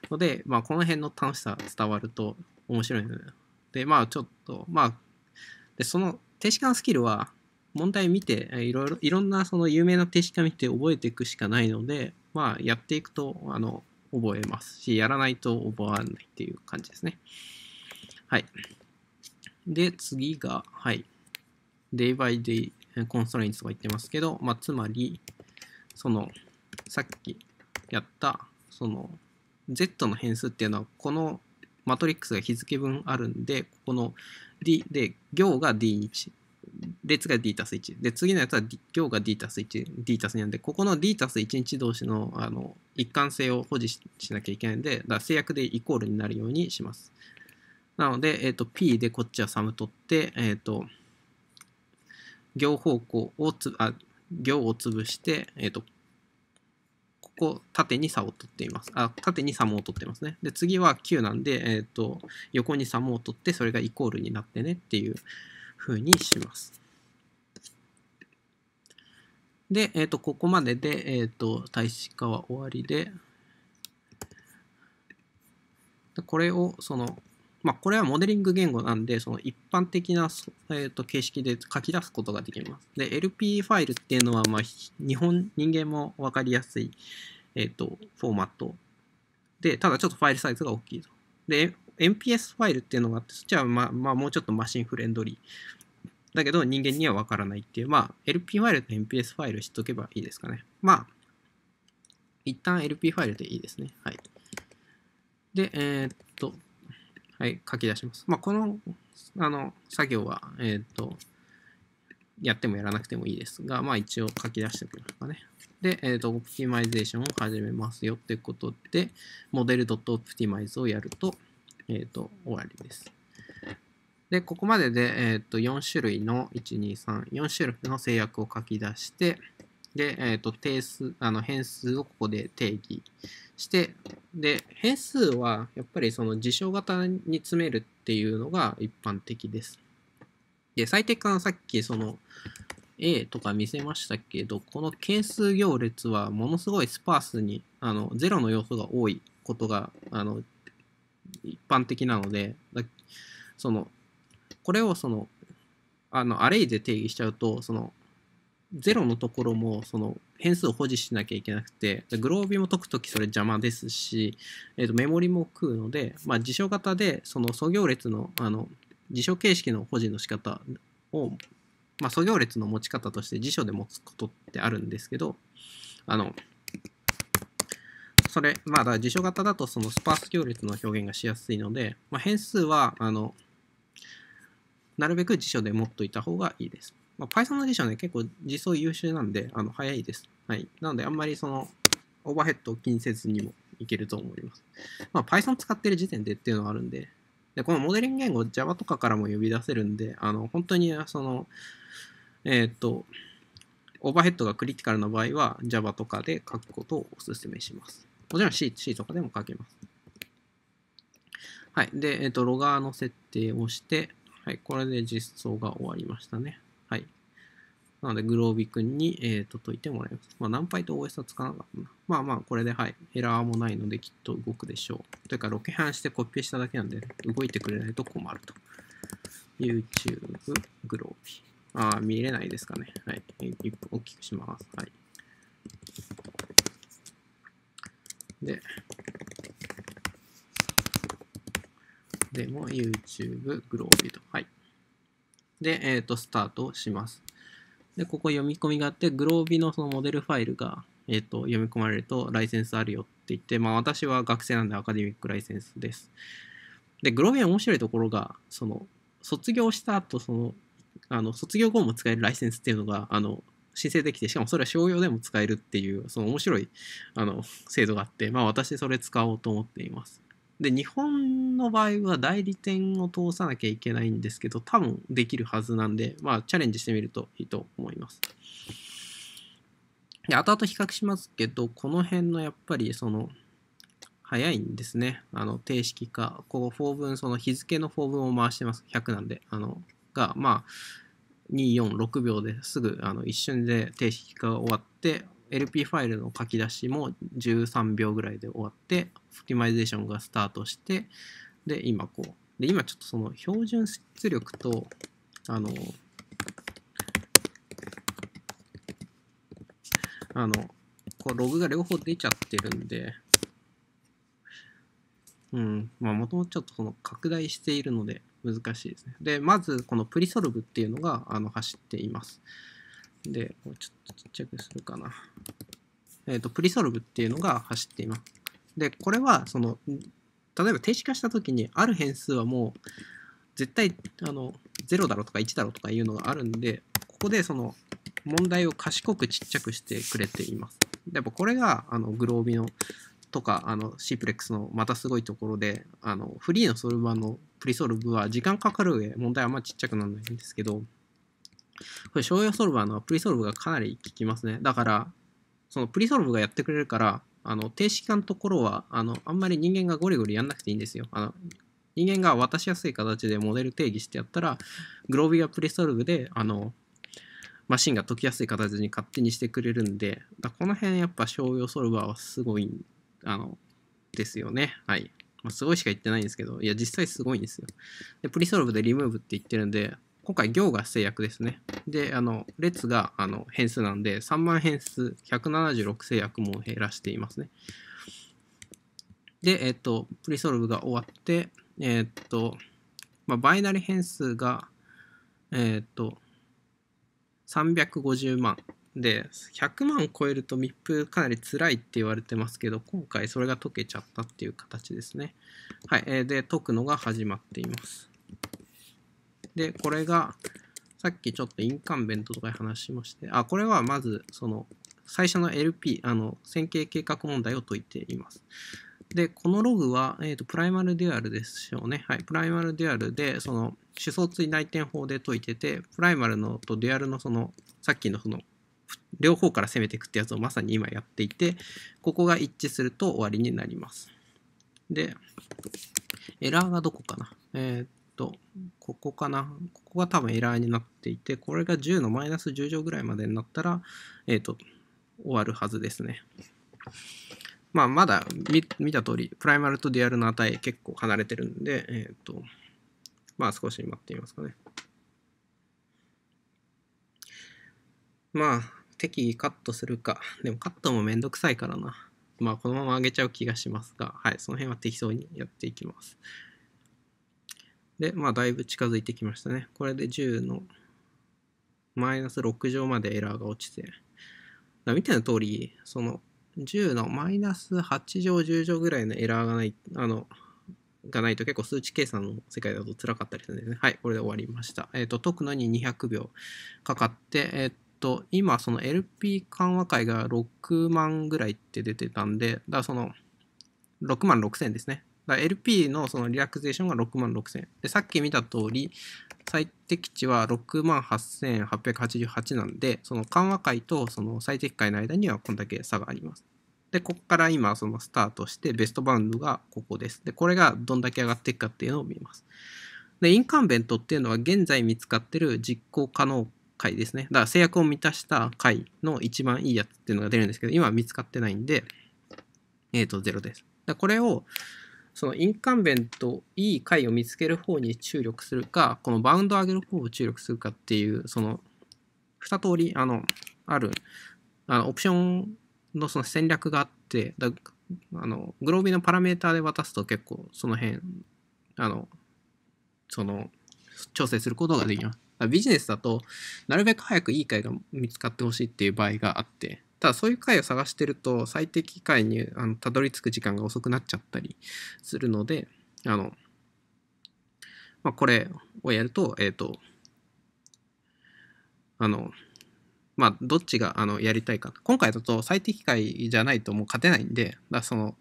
ので、まあ、この辺の楽しさ伝わると面白いので、でまあ、ちょっと、まあ、で、その、停止感スキルは、問題見て、いろいろ、いろんなその有名な停止感見て覚えていくしかないので、まあ、やっていくと、あの、覚えますし、やらないと覚わないっていう感じですね。はい。で、次が、はい。デイバイデイコンストレインツとか言ってますけど、まあ、つまり、その、さっきやった、その、z の変数っていうのは、このマトリックスが日付分あるんで、ここの d で、行が d1、列が d たす1。で、次のやつは行が d たす1、d たす2なんで、ここの d たす1日同士のあの一貫性を保持しなきゃいけないんで、だ制約でイコールになるようにします。なので、えっ、ー、と、p でこっちはサム取って、えっ、ー、と、行方向をつ、あ、行を潰して、えっ、ー、と、ここ、縦に差を取っています。あ、縦に差も取ってますね。で、次は9なんで、えっ、ー、と、横に差も取って、それがイコールになってねっていうふうにします。で、えっ、ー、と、ここまでで、えっ、と、対子化は終わりで、これを、その、まあ、これはモデリング言語なんで、その一般的な、えー、と形式で書き出すことができます。で、LP ファイルっていうのは、まあ、日本、人間も分かりやすい、えっ、ー、と、フォーマット。で、ただちょっとファイルサイズが大きいと。で、MPS ファイルっていうのがあって、そっちはまあ、まあ、もうちょっとマシンフレンドリー。だけど人間にはわからないっていう、まあ、LP ファイルと MPS ファイル知っとけばいいですかね。まあ、一旦 LP ファイルでいいですね。はい。で、えー、と、はい、書き出します。まあ、この、あの、作業は、えっ、ー、と、やってもやらなくてもいいですが、まあ、一応書き出しておきますかね。で、えっ、ー、と、オプティマイゼーションを始めますよってことで、モデル .optimize をやると、えっ、ー、と、終わりです。で、ここまでで、えっ、と、4種類の、1、2、3、4種類の制約を書き出して、で、えっ、と、定数、あの、変数をここで定義して、で、変数はやっぱりその事象型に詰めるっていうのが一般的です。で、最適化のさっきその A とか見せましたけど、この係数行列はものすごいスパースに、あの、0の要素が多いことが、あの、一般的なので、その、これをその、あの、アレイで定義しちゃうと、その、0のところもその変数を保持しなきゃいけなくて、グロービも解くときそれ邪魔ですし、えー、とメモリも食うので、まあ、辞書型でその素行列のあの辞書形式の保持の仕方を、まあ、素行列の持ち方として辞書で持つことってあるんですけど、あの、それ、まあ、だから辞書型だとそのスパース行列の表現がしやすいので、まあ、変数は、あの、なるべく辞書で持っといた方がいいです。まあ、Python の辞書はね、結構実装優秀なんで、あの、早いです。はい。なので、あんまりその、オーバーヘッドを気にせずにもいけると思います。まあ、Python 使ってる時点でっていうのはあるんで、で、このモデリング言語 Java とかからも呼び出せるんで、あの、本当に、その、えー、っと、オーバーヘッドがクリティカルな場合は Java とかで書くことをお勧めします。もちろん C, C とかでも書けます。はい。で、えっ、と、ロガーの設定をして、はい。これで実装が終わりましたね。はい。なので、グロービ君に、えっ、ー、と、解いてもらいます。まあ、何イと OS はつかなかったな。まあまあ、これで、はい。エラーもないので、きっと動くでしょう。というか、ロケハンしてコピーしただけなんで、動いてくれないと困ると。YouTube グロービああ、見れないですかね。はい。一歩大きくします。はい。で、でも YouTube グロービーと。はい。で、えっ、ー、と、スタートします。で、ここ読み込みがあって、グロービのそのモデルファイルが、えっ、ー、と、読み込まれると、ライセンスあるよって言って、まあ私は学生なんでアカデミックライセンスです。で、グロービは面白いところが、その、卒業した後、その、あの、卒業後も使えるライセンスっていうのが、あの、申請できて、しかもそれは商用でも使えるっていう、その面白い、あの、制度があって、まあ私それ使おうと思っています。で日本の場合は代理店を通さなきゃいけないんですけど多分できるはずなんで、まあ、チャレンジしてみるといいと思います。で後々比較しますけどこの辺のやっぱりその早いんですねあの定式化ここ4分その日付の4分を回してます100なんであのがまあ246秒ですぐあの一瞬で定式化が終わって LP ファイルの書き出しも13秒ぐらいで終わって、オプティマイゼーションがスタートして、で、今こう。で、今ちょっとその標準出力と、あの、あの、こうログが両方出ちゃってるんで、うん、まあもともとちょっとその拡大しているので難しいですね。で、まずこのプリソルブっていうのがあの走っています。で、ちょっとちっちゃくするかな。えっ、ー、と、プリソルブっていうのが走っています。で、これは、その、例えば定式化したときに、ある変数はもう、絶対、あの、0だろとか1だろとかいうのがあるんで、ここでその、問題を賢くちっちゃくしてくれています。でぱこれが、あの、グロービのとか、あの、シープレックスのまたすごいところで、あの、フリーのソルバーのプリソルブは時間かかる上、問題はあんまちっちゃくならないんですけど、これ、商用ソルバーのプリソルブがかなり効きますね。だから、そのプリソルブがやってくれるから、あの、定式化のところは、あの、あんまり人間がゴリゴリやんなくていいんですよ。あの、人間が渡しやすい形でモデル定義してやったら、グロービープリソルブで、あの、マシンが解きやすい形に勝手にしてくれるんで、だこの辺やっぱ商用ソルバーはすごい、あの、ですよね。はい。まあ、すごいしか言ってないんですけど、いや、実際すごいんですよ。で、プリソルブでリムーブって言ってるんで、今回行が制約ですね。で、あの、列があの変数なんで、3万変数176制約も減らしていますね。で、えっ、と、プリソルブが終わって、えっ、と、まあ、バイナリ変数が、えっ、と、350万。で、100万超えると密封かなり辛いって言われてますけど、今回それが解けちゃったっていう形ですね。はい。で、解くのが始まっています。で、これが、さっきちょっとインカンベントとかで話しまして、あ、これはまず、その、最初の LP、あの、線形計画問題を解いています。で、このログは、えっ、ー、と、プライマルデュアルでしょうね。はい。プライマルデュアルで、その、思想対内転法で解いてて、プライマルのとデュアルのその、さっきのその、両方から攻めていくってやつをまさに今やっていて、ここが一致すると終わりになります。で、エラーがどこかなえー、と、ここかな。ここが多分エラーになっていて、これが10のマイナス10乗ぐらいまでになったら、えっ、ー、と、終わるはずですね。まあ、まだ見た通り、プライマルとデュアルの値結構離れてるんで、えっ、ー、と、まあ少し待ってみますかね。まあ、適宜カットするか。でもカットもめんどくさいからな。まあ、このまま上げちゃう気がしますが、はい、その辺は適当にやっていきます。で、まあ、だいぶ近づいてきましたね。これで10のマイナス6乗までエラーが落ちて。だ見ての通り、その10のマイナス8乗、10乗ぐらいのエラーがない、あの、がないと結構数値計算の世界だと辛かったりするんですね。はい、これで終わりました。えっ、ー、と、解くのに200秒かかって、えっ、ー、と、今その LP 緩和会が6万ぐらいって出てたんで、だからその6万6000ですね。だ LP のそのリラクゼーションが6万6000円。で、さっき見た通り、最適値は6万8888なんで、その緩和解とその最適解の間にはこんだけ差があります。で、ここから今、そのスタートして、ベストバウンドがここです。で、これがどんだけ上がっていくかっていうのを見ます。で、インカンベントっていうのは現在見つかってる実行可能解ですね。だから制約を満たした解の一番いいやつっていうのが出るんですけど、今見つかってないんで、えっ、ー、と、0です。でこれを、そのインカンベントいい回を見つける方に注力するかこのバウンドを上げる方を注力するかっていうその2通りあのあるあのオプションのその戦略があってだあのグロービーのパラメーターで渡すと結構その辺あのその調整することができます。ビジネスだとなるべく早くいい回が見つかってほしいっていう場合があってただそういう回を探してると最適解にあのたどり着く時間が遅くなっちゃったりするので、あの、まあ、これをやると、えっ、ー、と、あの、まあ、どっちがあのやりたいか。今回だと最適解じゃないともう勝てないんで、だその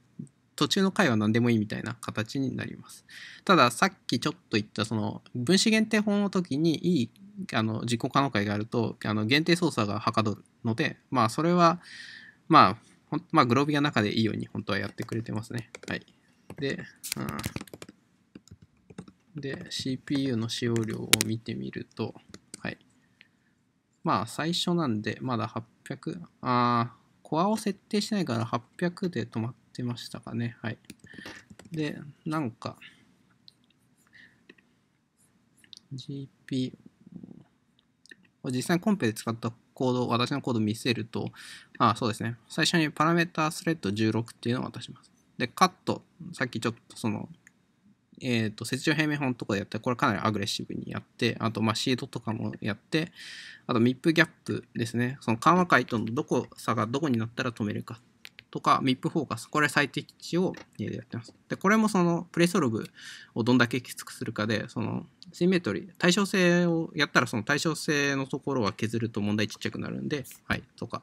途中の回は何でもいいみたいな形になります。たださっきちょっと言ったその分子限定法の時にいいあの実行可能解があるとあの限定操作がはかどるので、まあ、それは、まあ、まあ、グロービアの中でいいように本当はやってくれてますね。はい。で、うん、で、CPU の使用量を見てみると、はい。まあ、最初なんで、まだ800、ああ、コアを設定しないから800で止まってましたかね。はい。で、なんか、GPU、実際にコンペで使ったコード、私のコードを見せると、あ、そうですね。最初にパラメータスレッド16っていうのを渡します。で、カット、さっきちょっとその、えっ、ー、と、切除平面法のとこでやって、これかなりアグレッシブにやって、あと、まシートとかもやって、あと、ミップギャップですね。その緩和解とのどこ差がどこになったら止めるかとか、ミップフォーカス、これ最適値をやってます。で、これもその、プレイソログをどんだけきつくするかで、その、シンメトリー、対称性をやったらその対称性のところは削ると問題ちっちゃくなるんで、はい、とか、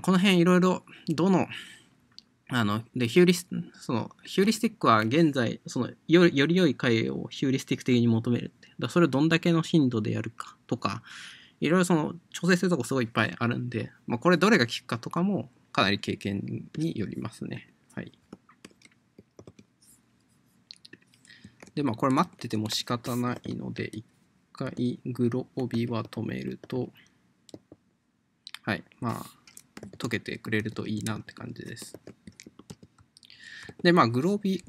この辺いろいろ、どの、あの、で、ヒューリス、その、ヒューリスティックは現在、その、よより良い解をヒューリスティック的に求めるって。だそれをどんだけの頻度でやるかとか、いろいろその、調整するとこすごいいっぱいあるんで、まあ、これどれが効くかとかも、かなり経験によりますね。で、まあこれ待ってても仕方ないので、一回グロ帯は止めると、はい、まあ、溶けてくれるといいなって感じです。で、まあ、グロービ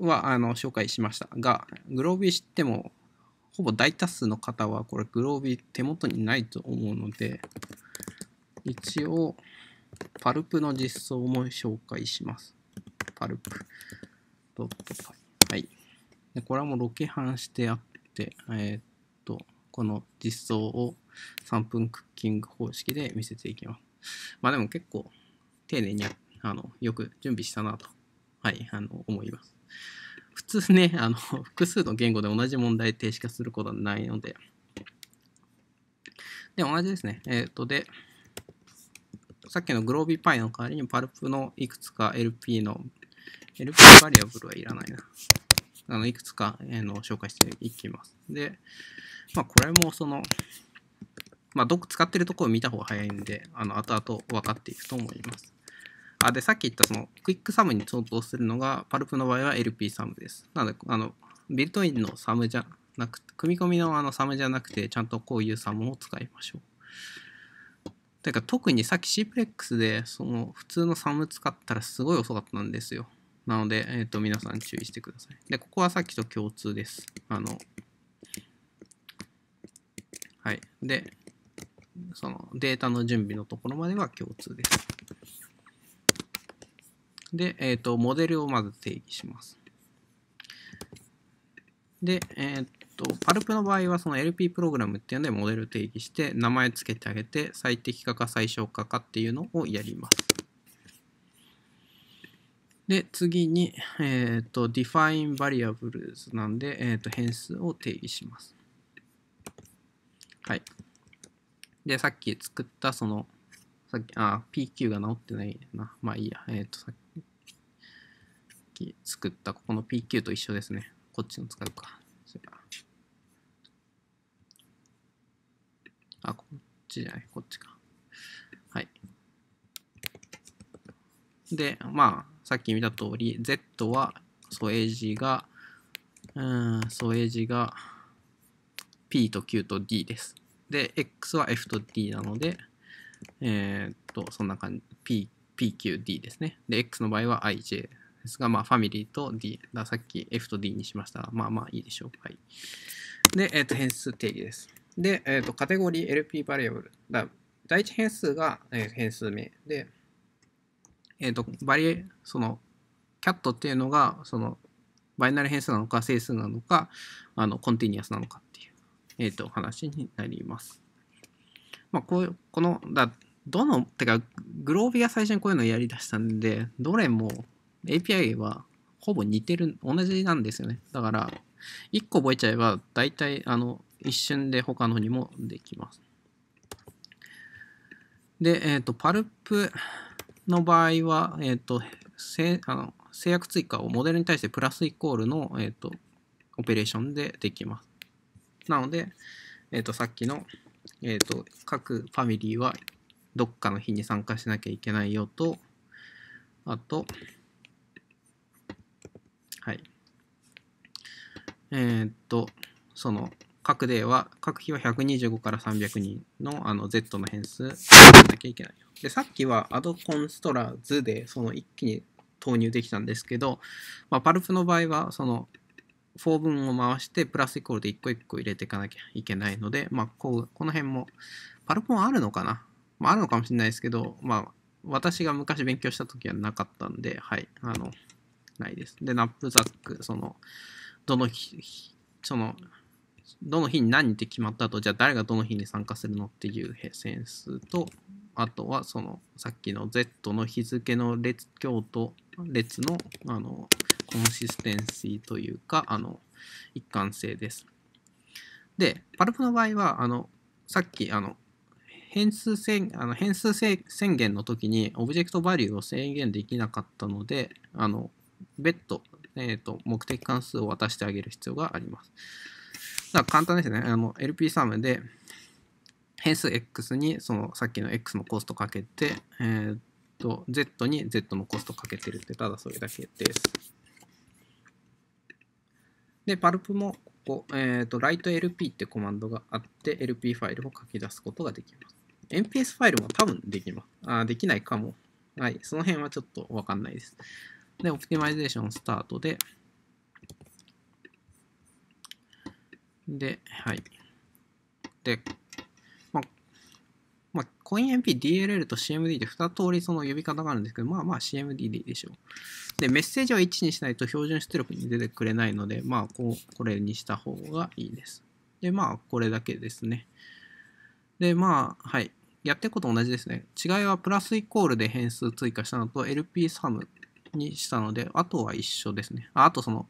ーはあの紹介しましたが、グロービー知っても、ほぼ大多数の方は、これ、グロービー手元にないと思うので、一応、パルプの実装も紹介します。パルプ。ドットはい。で、これはもうロケハンしてあって、えー、っと、この実装を3分クッキング方式で見せていきます。まあでも結構丁寧にあのよく準備したなと、はい、あの思います。普通ね、あの 複数の言語で同じ問題停止化することはないので、で、同じですね。えっ、ー、と、で、さっきのグロービーパイの代わりにパルプのいくつか LP の、LP バリアブルはいらないな。あのいくつか、えー、の紹介していきます。で、まあ、これもその、まあ、どこ使ってるところを見た方が早いんで、あの後々分かっていくと思います。あで、さっき言ったそのクイックサムに相当するのが、パルプの場合は LP サムです。なので、あのビルトインのサムじゃなくて、組み込みのあのサムじゃなくて、ちゃんとこういうサムを使いましょう。てか特にさっきシープレックスでその普通のサム使ったらすごい遅かったんですよ。なので、えっ、ー、と、皆さん注意してください。で、ここはさっきと共通です。あの、はい。で、そのデータの準備のところまでは共通です。で、えっ、ー、と、モデルをまず定義します。で、えっ、ー、と、パルプの場合はその LP プログラムっていうのでモデル定義して、名前つけてあげて、最適化か最小化かっていうのをやります。で、次に、えっ、ー、と、define variables なんで、えっ、ー、と、変数を定義します。はい。で、さっき作ったその、さっき、あ、PQ が直ってないな。まあいいや。えっ、ー、と、さっき作った、ここの PQ と一緒ですね。こっちの使うか。あ、こっちじゃない、こっちか。はい。で、まあ、さっき見た通り、Z は添英字が、うん、疎英字が P と Q と D です。で、X は F と D なので、えー、っと、そんな感じ、P、PQD ですね。で、X の場合は IJ ですが、まあ、ファミリーと D、さっき F と D にしましたが、まあまあいいでしょう。はい。で、えー、っと、変数定義です。で、えー、っと、カテゴリー LP バリアブル。だ第一変数が変数名で、えっ、ー、と、バリエ、その、キャットっていうのが、その、バイナリ変数なのか、整数なのか、あの、コンティニアスなのかっていう、えっ、ー、と、話になります。まあ、こういう、この、だ、どの、てか、グロービが最初にこういうのをやり出したんで、どれも API はほぼ似てる、同じなんですよね。だから、一個覚えちゃえば、大体、あの、一瞬で他のにもできます。で、えっ、ー、と、パルプ、の場合は、えっ、ー、と、せあの制約追加をモデルに対してプラスイコールの、えっ、ー、と、オペレーションでできます。なので、えっ、ー、と、さっきの、えっ、と、各ファミリーはどっかの日に参加しなきゃいけないよと、あと、はい。えっ、と、その、各デーは、各日は125から300人のあの Z の変数をなきゃいけないで、さっきはアドコンストラ図でその一気に投入できたんですけど、まあ、パルプの場合はその4分を回してプラスイコールで一個一個入れていかなきゃいけないので、まあ、こうこの辺もパルプもあるのかな、まあ、あるのかもしれないですけど、まあ、私が昔勉強した時はなかったんで、はい、あの、ないです。で、ナップザック、その、どの日、その、どの日に何って決まった後、じゃあ誰がどの日に参加するのっていうセンスと、あとはそのさっきの Z の日付の列強と列のあのコンシステンシーというかあの一貫性です。で、パルプの場合はあのさっきあの変数宣あの変数宣言の時にオブジェクトバリューを制限できなかったのであの別途、えーと、と目的関数を渡してあげる必要があります。だから簡単ですね。あの LP サムで変数 x にそのさっきの x のコストかけて、えー、っと、z に z のコストかけてるってただそれだけです。で、パルプもここ、えー、っと、w r i t l p ってコマンドがあって、lp ファイルを書き出すことができます。nps ファイルも多分できます。あ、できないかも。はい、その辺はちょっとわかんないです。で、オプティマイゼーションスタートで、で、はい。で、まあ、コイン MP、DLL と CMD で2通りその呼び方があるんですけど、まあまあ CMD でいいでしょう。で、メッセージは1にしないと標準出力に出てくれないので、まあこう、これにした方がいいです。で、まあ、これだけですね。で、まあ、はい。やってること同じですね。違いはプラスイコールで変数追加したのと LP サムにしたので、あとは一緒ですね。ああとその、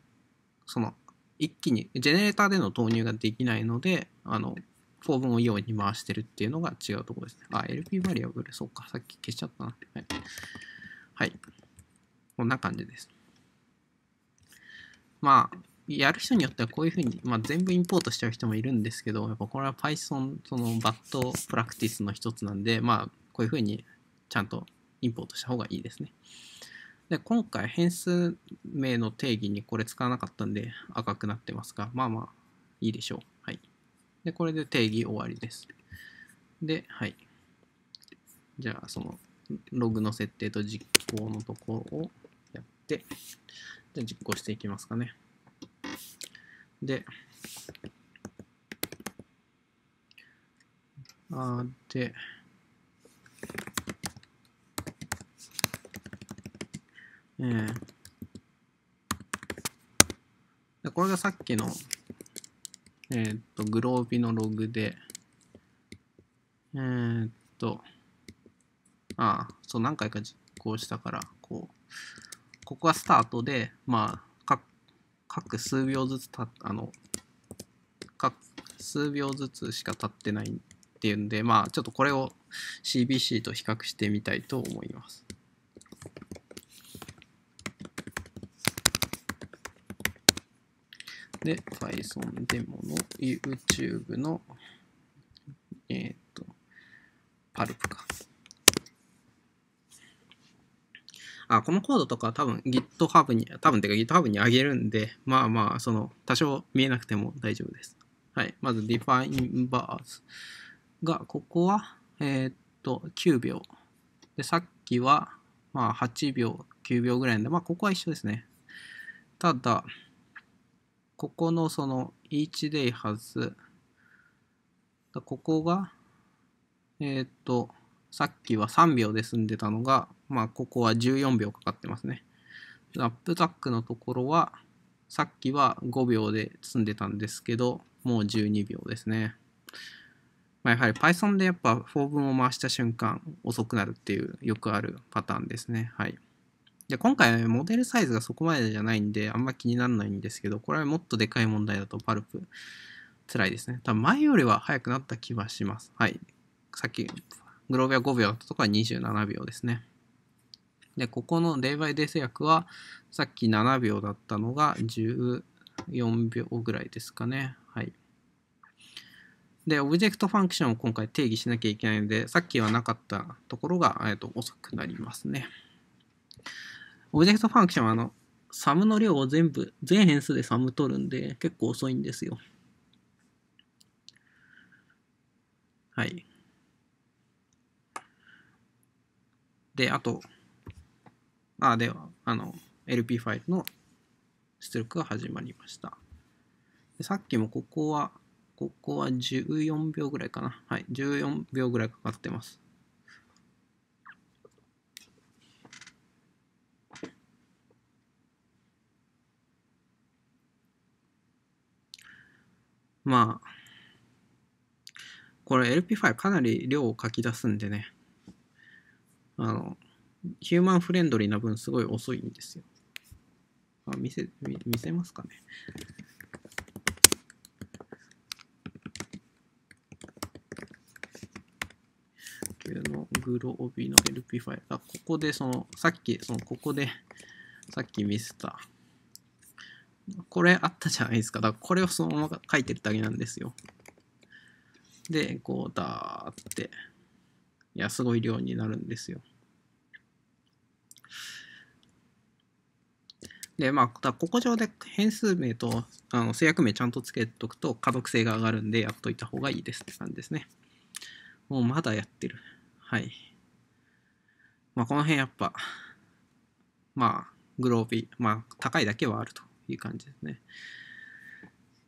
その、一気に、ジェネレーターでの投入ができないので、あの、フォームをように回してるっていうのが違うところですね。あ、LP バリアブル、そうか、さっき消しちゃったな。はい。はい。こんな感じです。まあ、やる人によってはこういうふうに、まあ、全部インポートしちゃう人もいるんですけど、やっぱこれは Python、そのバッドプラクティスの一つなんで、まあ、こういうふうにちゃんとインポートした方がいいですね。で、今回変数名の定義にこれ使わなかったんで赤くなってますが、まあまあいいでしょう。はい。で、これで定義終わりです。で、はい。じゃあ、その、ログの設定と実行のところをやって、実行していきますかね。で、あで、えー、これがさっきのえー、っと、グロービのログで、えー、っと、ああ、そう、何回か実行したから、こう、ここはスタートで、まあ、各数秒ずつた、あの、各数秒ずつしか経ってないっていうんで、まあ、ちょっとこれを CBC と比較してみたいと思います。で、Python デモの YouTube の、えっ、ー、と、パルプか。あ、このコードとか多分 GitHub に、多分てか GitHub にあげるんで、まあまあ、その、多少見えなくても大丈夫です。はい。まず define bars が、ここは、えー、っと、9秒。で、さっきは、まあ、8秒、9秒ぐらいなんで、まあ、ここは一緒ですね。ただ、ここのその each day has ここがえっ、ー、とさっきは3秒で済んでたのがまあここは14秒かかってますねアップタックのところはさっきは5秒で済んでたんですけどもう12秒ですねまあ、やはり Python でやっぱ for 文を回した瞬間遅くなるっていうよくあるパターンですねはいで今回、モデルサイズがそこまでじゃないんで、あんま気にならないんですけど、これはもっとでかい問題だとパルプ、辛いですね。多分前よりは早くなった気はします。はい。さっき、グロービア5秒だったとこは27秒ですね。で、ここのイデイ制約は、さっき7秒だったのが14秒ぐらいですかね。はい。で、オブジェクトファンクションを今回定義しなきゃいけないので、さっきはなかったところが、えっと、遅くなりますね。オブジェクトファンクションはあの、サムの量を全部、全変数でサム取るんで、結構遅いんですよ。はい。で、あと、あ、では、あの、LP ファイルの出力が始まりました。さっきもここは、ここは14秒ぐらいかな。はい、14秒ぐらいかかってます。まあ、これ LP5 かなり量を書き出すんでね、あの、ヒューマンフレンドリーな分すごい遅いんですよ。あ、見せ、見見せますかね。のグロービーの LP ファイル。あ、ここでその、さっき、その、ここで、さっき見せたこれあったじゃないですか。だからこれをそのまま書いてるだけなんですよ。で、こう、だーって、いや、すごい量になるんですよ。で、まあ、だここ上で変数名とあの制約名ちゃんとつけておくと可読性が上がるんでやっといた方がいいですって感じですね。もうまだやってる。はい。まあ、この辺やっぱ、まあ、グロービー、まあ、高いだけはあると。いう感じですね。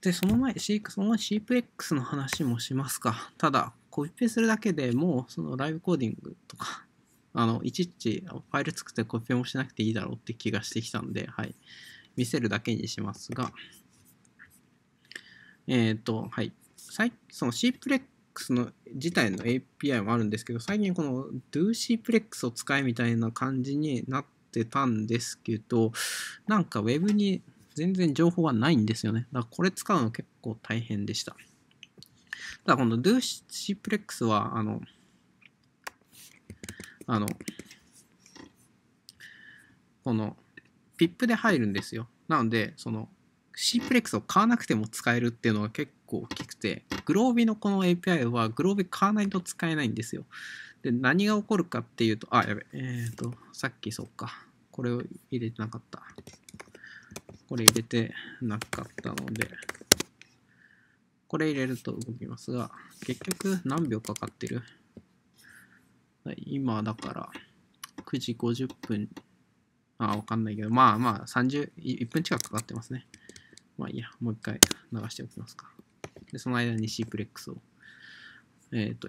で、その前、シ C、そのックスの話もしますか。ただ、コピペするだけでもう、そのライブコーディングとか、あの、いちいちファイル作ってコピペもしなくていいだろうって気がしてきたんで、はい。見せるだけにしますが、えっ、ー、と、はい。そのシープレックスの自体の API もあるんですけど、最近この d o c レックスを使えみたいな感じになってたんですけど、なんか Web に全然情報がないんですよね。だからこれ使うの結構大変でした。ただこの Do シプレックスは、あの、あの、この PIP で入るんですよ。なので、その C プレックスを買わなくても使えるっていうのが結構大きくて、グロービのこの API はグロービ買わないと使えないんですよ。で、何が起こるかっていうと、あ、やべ、えっ、ー、と、さっきそっか。これを入れてなかった。これ入れてなかったので、これ入れると動きますが、結局何秒かかってる今だから9時50分、あ、わかんないけど、まあまあ30、1分近くかかってますね。まあいいや、もう一回流しておきますか。で、その間にシープレックスを。えっ、ー、と、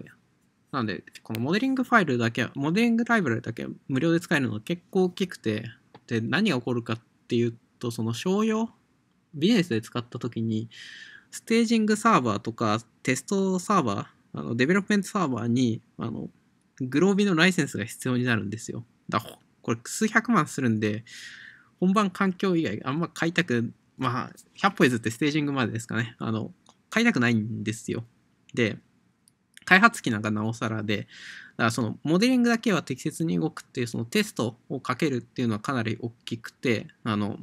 なんで、このモデリングファイルだけ、モデリングライブラリだけ無料で使えるの結構大きくて、で、何が起こるかっていうとその商用ビジネスで使った時にステージングサーバーとかテストサーバーあのデベロップメントサーバーにあのグロービのライセンスが必要になるんですよだこれ数百万するんで本番環境以外あんま買いたくまあ100歩譲ってステージングまでですかねあの買いたくないんですよで開発機なんかなおさらで、だからそのモデリングだけは適切に動くっていう、そのテストをかけるっていうのはかなり大きくて、あの、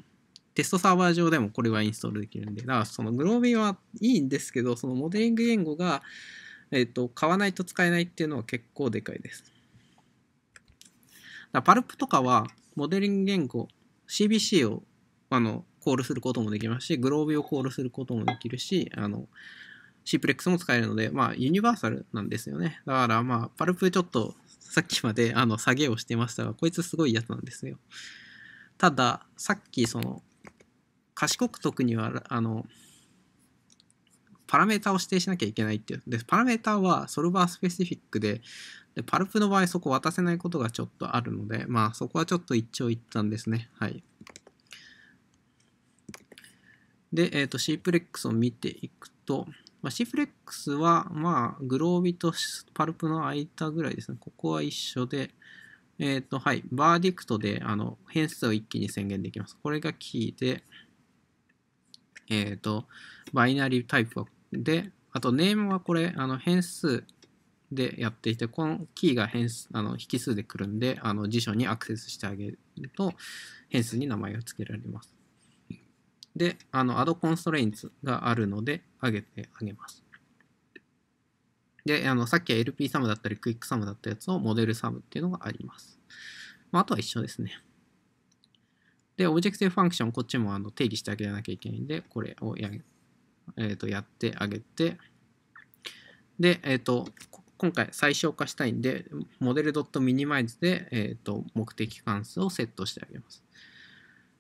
テストサーバー上でもこれはインストールできるんで、だからそのグロービーはいいんですけど、そのモデリング言語が、えっ、ー、と、買わないと使えないっていうのは結構でかいです。だパルプとかは、モデリング言語、CBC をあのコールすることもできますし、グロービーをコールすることもできるし、あの、シープレックスも使えるので、まあ、ユニバーサルなんですよね。だから、まあ、パルプちょっと、さっきまで、あの、下げをしてましたが、こいつすごいやつなんですよ。ただ、さっき、その、賢く解くにはあのパラメータを指定しなきゃいけないっていうでパラメータはソルバースペシフィックででパルプの場合そこ渡せないことがちょっとあるのでまあそこはちょっと一長一短ですねはいで、えっ、ー、とレックスを見ていくと、まあ、プレックスはまあグロービとパルプの間ぐらいですねここは一緒でえっ、ー、とはいバーディクトであの変数を一気に宣言できますこれがキーでえっ、ー、と、バイナリータイプで、あとネームはこれ、あの変数でやっていて、このキーが変数、あの引数で来るんで、あの辞書にアクセスしてあげると、変数に名前を付けられます。で、あの、アドコンストレインツがあるので、上げてあげます。で、あの、さっきは LP サムだったり、クイックサムだったやつをモデルサムっていうのがあります。まあ、あとは一緒ですね。で、オブジェクティブファンクション、こっちもあの定義してあげなきゃいけないんで、これをや,、えー、とやってあげて、で、えっ、ー、と、今回最小化したいんで、モデル .minimize で、えーと、目的関数をセットしてあげます。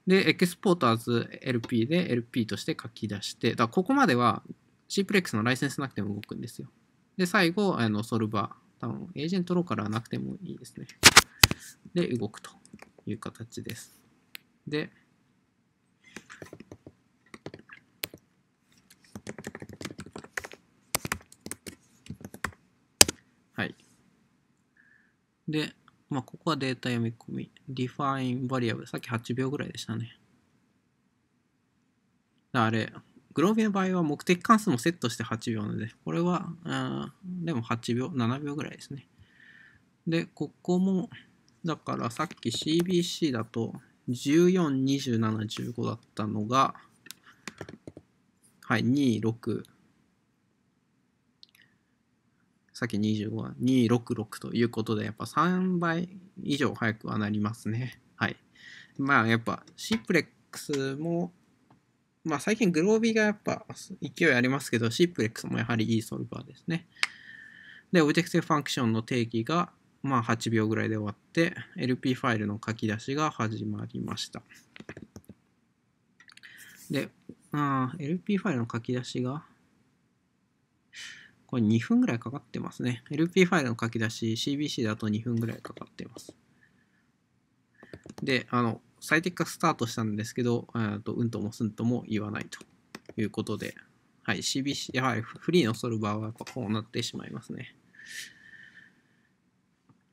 で、エクスポーターズ LP で LP として書き出して、だここまでは Cplex のライセンスなくても動くんですよ。で、最後、あのソルバー、多分エージェントローカルはなくてもいいですね。で、動くという形です。で、はい。で、まあ、ここはデータ読み込み。define variable。さっき8秒ぐらいでしたね。あれ、グロービーの場合は目的関数もセットして8秒なので、これは、でも8秒、7秒ぐらいですね。で、ここも、だからさっき CBC だと、14、27、15だったのが、はい、2、6、さっき25は266ということで、やっぱ3倍以上早くはなりますね。はい。まあやっぱシプレックスも、まあ最近グロービーがやっぱ勢いありますけど、シプレックスもやはりいいソルバーですね。で、オブジェクティブファンクションの定義が、まあ8秒ぐらいで終わって LP ファイルの書き出しが始まりました。で、あ LP ファイルの書き出しがこれ2分ぐらいかかってますね。LP ファイルの書き出し CBC だと2分ぐらいかかってます。で、あの、最適化スタートしたんですけど、とうんともすんとも言わないということで、はい、CBC、やはりフリーのソルバーはこうなってしまいますね。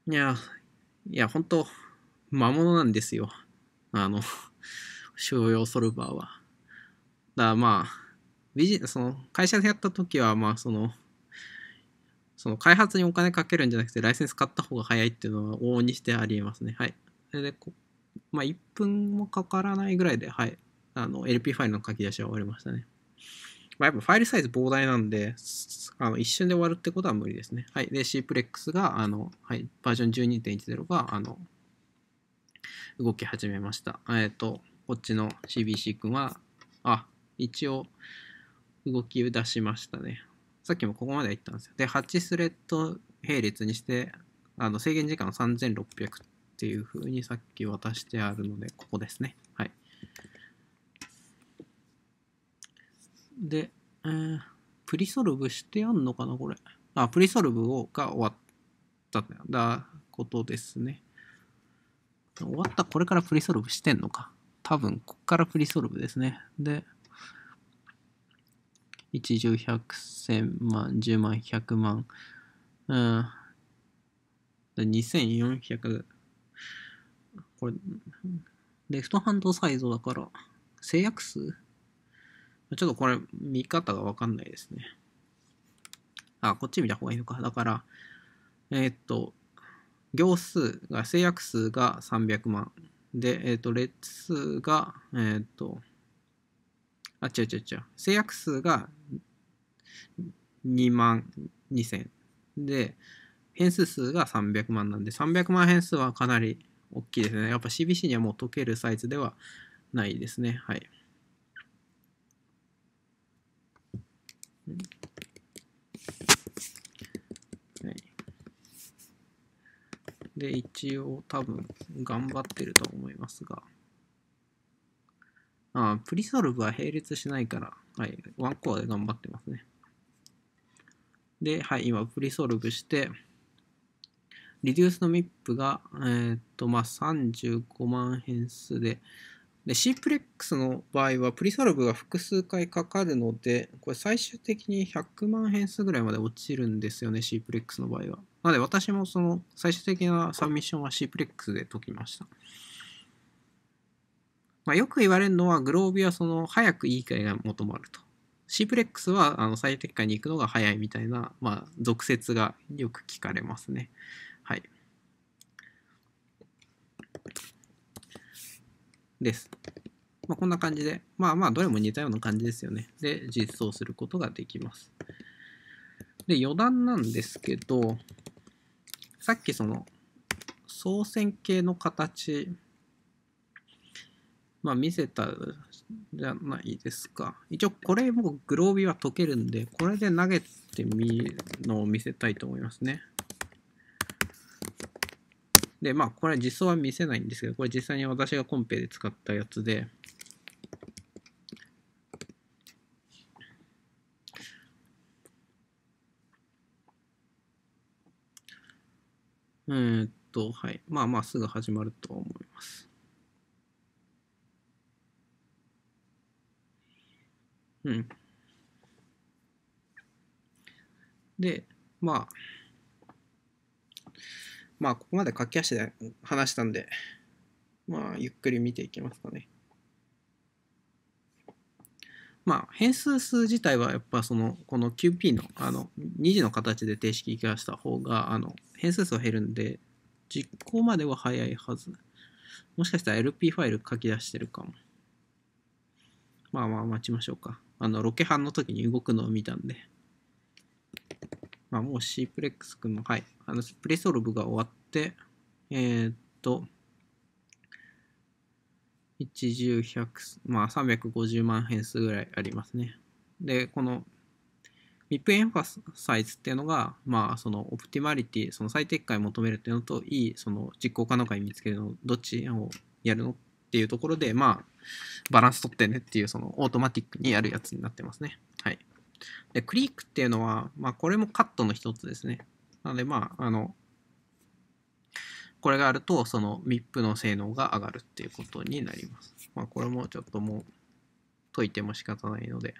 いや、いや、ほんと、魔物なんですよ。あの、商 用ソルバーは。だからまあ、ビジその会社でやった時は、まあ、その、その開発にお金かけるんじゃなくて、ライセンス買った方が早いっていうのは往々にしてありえますね。はい。それでこ、まあ、1分もかからないぐらいで、はい。あの、LP ファイルの書き出しは終わりましたね。まあ、やっぱファイルサイズ膨大なんで、あの一瞬で終わるってことは無理ですね。はい。で、cplex が、あの、はい、バージョン12.10が、あの、動き始めました。えっ、ー、と、こっちの CBC 君は、あ、一応、動きを出しましたね。さっきもここまではったんですよ。で、8スレッド並列にして、あの制限時間3600っていう風にさっき渡してあるので、ここですね。で、えー、プリソルブしてやんのかな、これ。あ、プリソルブをが終わっただことですね。終わった、これからプリソルブしてんのか。多分、こっからプリソルブですね。で、一十百千万十万百万うん二千四百、これレフトハンドサイドだから制約数ちょっとこれ、見方がわかんないですね。あ、こっち見た方がいいのか。だから、えー、っと、行数が、制約数が300万。で、えー、っと、列数が、えー、っと、あ、違う違う違う。制約数が2万2000。で、変数数が300万なんで、300万変数はかなり大きいですね。やっぱ CBC にはもう解けるサイズではないですね。はい。うんで、一応多分頑張ってると思いますが。ああ、プリソルブは並列しないから、はい、ワンコアで頑張ってますね。で、はい、今プリソルブして、リデュースの MIP が、えー、っと、まあ、35万変数で、で、シープレックスの場合はプリソルブが複数回かかるので、これ最終的に100万変数ぐらいまで落ちるんですよね、シープレックスの場合は。なので私もその最終的なサミッションはシープレックスで解きました。まあ、よく言われるのはグロービはその早くいい解が求まると。シープレックスはあの最適解に行くのが早いみたいな、まあ、俗説がよく聞かれますね。はい。です。まあ、こんな感じで、まあまあどれも似たような感じですよね。で、実装することができます。で、余談なんですけど、さっきその、総線形の形、まあ見せたじゃないですか。一応これもグロービーは解けるんで、これで投げてみるのを見せたいと思いますね。で、まあ、これ実装は見せないんですけど、これ実際に私がコンペで使ったやつで、うんと、はい。まあまあ、すぐ始まると思います。うん。で、まあ、まあ、ここまで書き足で話したんで、まあ、ゆっくり見ていきますかね。まあ、変数数自体はやっぱその、この QP の、あの、2次の形で定式化した方が、あの、変数数は減るんで、実行までは早いはず。もしかしたら LP ファイル書き出してるかも。まあまあ待ちましょうか。あの、ロケハンの時に動くのを見たんで。まあ、もうープレックス君も、はい、あの、プレソルブが終わって、えー、っと、1、10、100、まあ、350万変数ぐらいありますね。で、この、ミップエンファサイズっていうのが、まあ、そのオプティマリティ、その最適解を求めるっていうのと、いい、その実行可能解見つけるの、どっちをやるのっていうところで、まあ、バランス取ってねっていう、そのオートマティックにやるやつになってますね。で、クリークっていうのは、まあ、これもカットの一つですね。なので、まあ、あの、これがあると、その MIP の性能が上がるっていうことになります。まあ、これもちょっともう、解いても仕方ないので。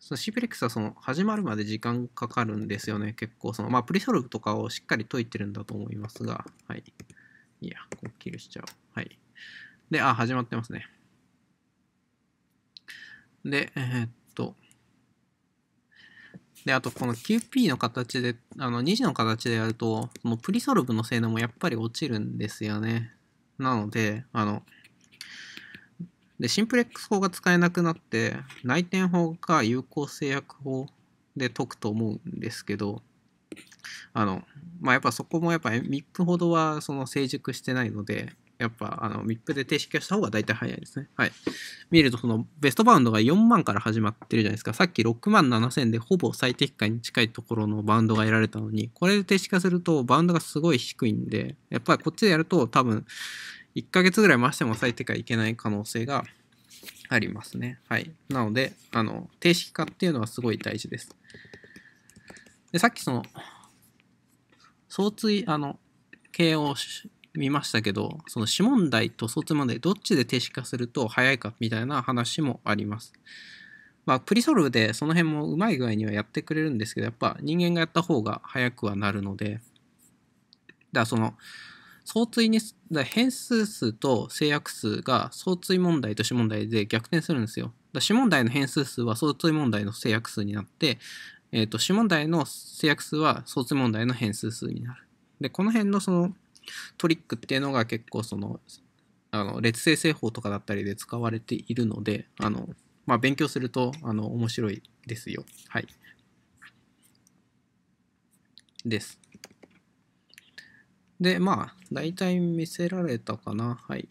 そのシープレックスはその始まるまで時間かかるんですよね。結構その、まあ、プリソルブとかをしっかり解いてるんだと思いますが、はい。いや、こうキルしちゃおう。はい。で、あ、始まってますね。で、えー、っと。で、あとこの QP の形で、あの2次の形でやると、ものプリソルブの性能もやっぱり落ちるんですよね。なので、あの、で、シンプレックス法が使えなくなって、内転法か有効制約法で解くと思うんですけど、あの、まあ、やっぱそこもやっぱ MIP ほどはその成熟してないので、やっぱ、あの、MIP で定式化した方が大体早いですね。はい。見ると、その、ベストバウンドが4万から始まってるじゃないですか。さっき6万7千でほぼ最適解に近いところのバウンドが得られたのに、これで定式化すると、バウンドがすごい低いんで、やっぱりこっちでやると、多分、1ヶ月ぐらい回しても最適化いけない可能性がありますね。はい。なので、あの、定式化っていうのはすごい大事です。で、さっきその、相対、あの、KO 見ましたけど、その指紋題と卒問題、どっちで定式化すると早いかみたいな話もあります。まあ、プリソルブでその辺もうまい具合にはやってくれるんですけど、やっぱ人間がやった方が早くはなるので、だからその、相対に、だ変数数と制約数が相対問題と指問題で逆転するんですよ。だ指問題の変数数は相対問題の制約数になって、えっ、ー、と、指問題の制約数は相対問題の変数数になる。で、この辺のその、トリックっていうのが結構その、あの、列性製法とかだったりで使われているので、あの、まあ、勉強すると、あの、面白いですよ。はい。です。で、まあ、大体見せられたかな。はい。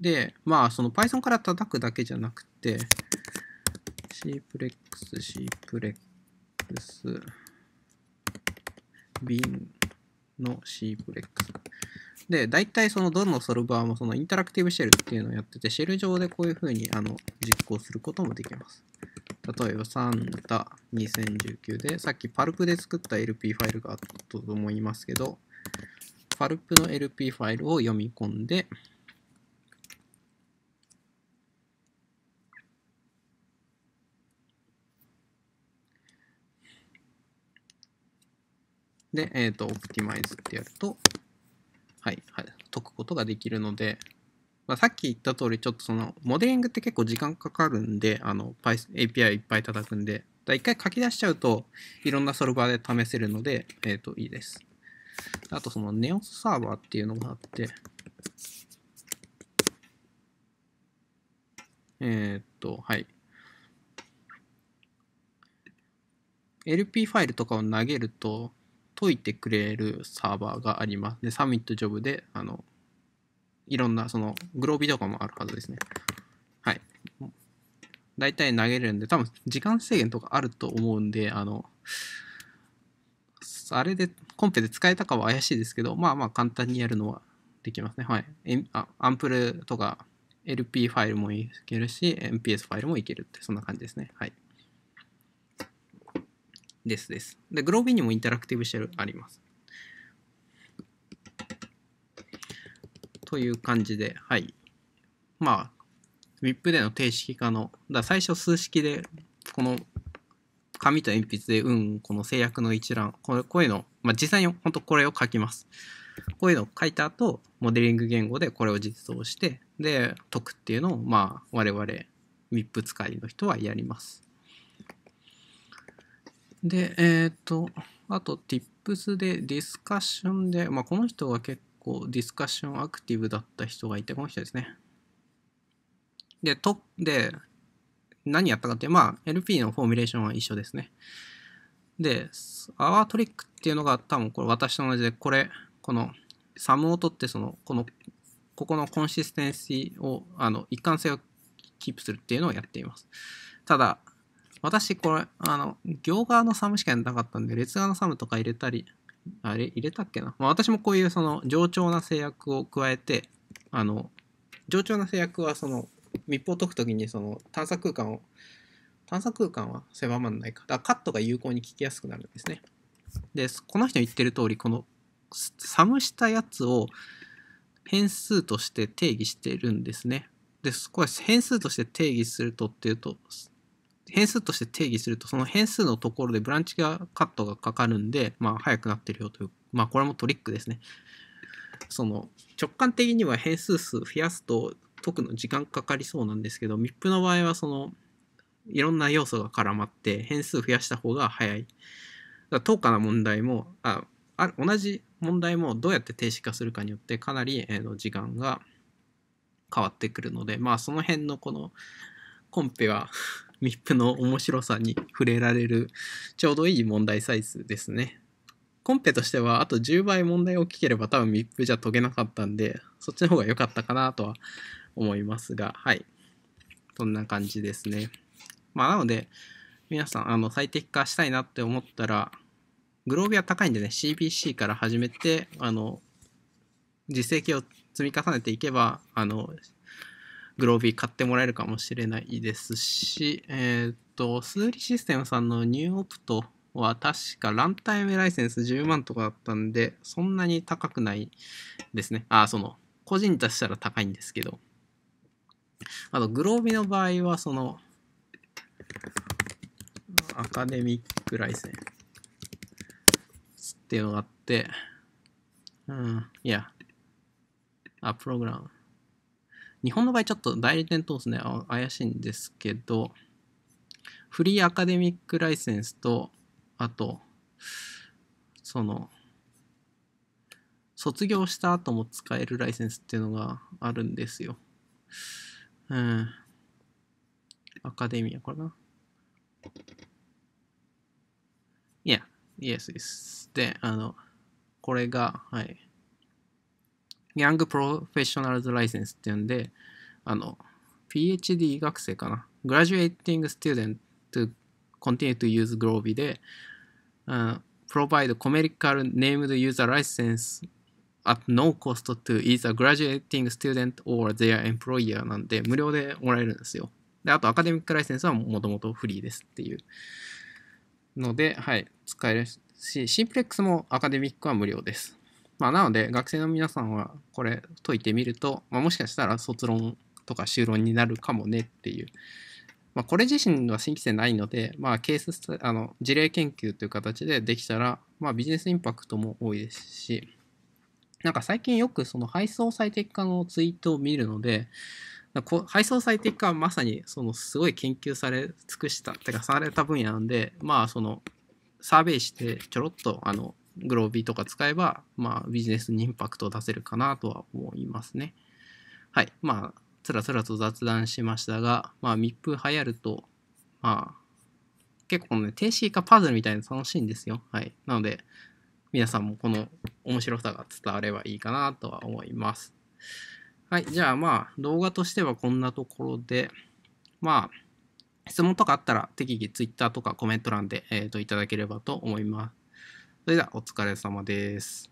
で、まあ、その Python から叩くだけじゃなくて、cplex, cplex, bin, の C プレックス。で、大体そのどのソルバーもそのインタラクティブシェルっていうのをやってて、シェル上でこういうふうにあの実行することもできます。例えばサンタ2019で、さっきパルプで作った LP ファイルがあったと思いますけど、パルプの LP ファイルを読み込んで、で、えっ、ー、と、オプティマイズってやると、はい、はい、解くことができるので、まあ、さっき言った通り、ちょっとその、モデリングって結構時間かかるんで、あの、API いっぱい叩くんで、だ一回書き出しちゃうといろんなソルバーで試せるので、えっ、ー、と、いいです。あとその NEOS サーバーっていうのがあって、えっ、ー、と、はい。LP ファイルとかを投げると、解いてくれるサーバーがあります。で、サミットジョブで、あの、いろんな、その、グロービーとかもあるはずですね。はい。大体投げれるんで、多分、時間制限とかあると思うんで、あの、あれで、コンペで使えたかは怪しいですけど、まあまあ簡単にやるのはできますね。はい。あアンプルとか LP ファイルもいけるし、MPS ファイルもいけるって、そんな感じですね。はい。です、です。で、グロービーにもインタラクティブシェルあります。という感じで、はい。まあ、WIP での定式化の、だ最初数式で、この紙と鉛筆で、うん、この制約の一覧、これこういうの、まあ、実際に本当これを書きます。こういうのを書いた後、モデリング言語でこれを実装して、で、解くっていうのを、まあ、我々、WIP 使いの人はやります。で、えっ、ー、と、あと Tips でディスカッションで、まあ、この人は結構ディスカッションアクティブだった人がいて、この人ですね。で、と、で、何やったかって、まあ、LP のフォーミュレーションは一緒ですね。で、アワートリックっていうのが多分これ私と同じで、これ、このサムを取ってその、この、ここのコンシステンシーを、あの、一貫性をキープするっていうのをやっています。ただ、私これ、あの、行側のサムしかやんなかったんで、列側のサムとか入れたり、あれ、入れたっけな。まあ、私もこういうその冗長な制約を加えて、あの、冗長な制約はその密報を解くときにその探査空間を、探査空間は狭まらないか。だからカットが有効に効きやすくなるんですね。で、この人言ってる通り、このサムしたやつを変数として定義してるんですね。で、これ変数として定義するとっていうと、変数として定義すると、その変数のところでブランチがカットがかかるんで、まあ、早くなってるよという、まあ、これもトリックですね。その、直感的には変数数増やすと解くの時間かかりそうなんですけど、MIP の場合はその、いろんな要素が絡まって変数増やした方が早い。だ等価な問題も、あ、同じ問題もどうやって定式化するかによってかなり、え時間が変わってくるので、まあその辺のこのコンペはミップの面白さに触れられるちょうどいい問題サイズですね。コンペとしてはあと10倍問題大きければ多分ミップじゃ解けなかったんでそっちの方が良かったかなとは思いますがはいそんな感じですね。まあなので皆さんあの最適化したいなって思ったらグロービア高いんでね CBC から始めてあの実績を積み重ねていけばあのグロービー買ってもらえるかもしれないですし、えっ、と、数理システムさんのニューオプトは確かランタイムライセンス10万とかだったんで、そんなに高くないですね。あ、その、個人としたら高いんですけど。あと、グロービーの場合は、その、アカデミックライセンスっていうのがあって、うん、いや、あ、プログラム。日本の場合ちょっと代理店通すね、怪しいんですけど、フリーアカデミックライセンスと、あと、その、卒業した後も使えるライセンスっていうのがあるんですよ。うん。アカデミア、これな。いや、イエスです。で、あの、これが、はい。ヤングプロフェッショナルズライセンスっていうんで、あの、PhD 学生かな。Graduating Student to Continue to Use Groovy で、Provide Comerical Named User License at no cost to either graduating student or their employer なんで無料でもらえるんですよ。で、あとアカデミックライセンスはもともとフリーですっていうので、はい、使えるし、シンプレックスもアカデミックは無料です。まあ、なので、学生の皆さんはこれ解いてみると、まあ、もしかしたら卒論とか修論になるかもねっていう。まあ、これ自身は新規性ないので、まあ、ケースあの事例研究という形でできたら、まあ、ビジネスインパクトも多いですし、なんか最近よくその配送最適化のツイートを見るので、配送最適化はまさにそのすごい研究され尽くした、てかされた分野なんで、まあそのサーベイしてちょろっとあのグロービーとか使えば、まあ、ビジネスにインパクトを出せるかなとは思いますね。はい。まあ、つらつらと雑談しましたが、まあ、密封流行ると、まあ、結構このね、定式化パズルみたいな楽しいんですよ。はい。なので、皆さんもこの面白さが伝わればいいかなとは思います。はい。じゃあまあ、動画としてはこんなところで、まあ、質問とかあったら適宜 Twitter とかコメント欄で、えーといただければと思います。それではお疲れ様です。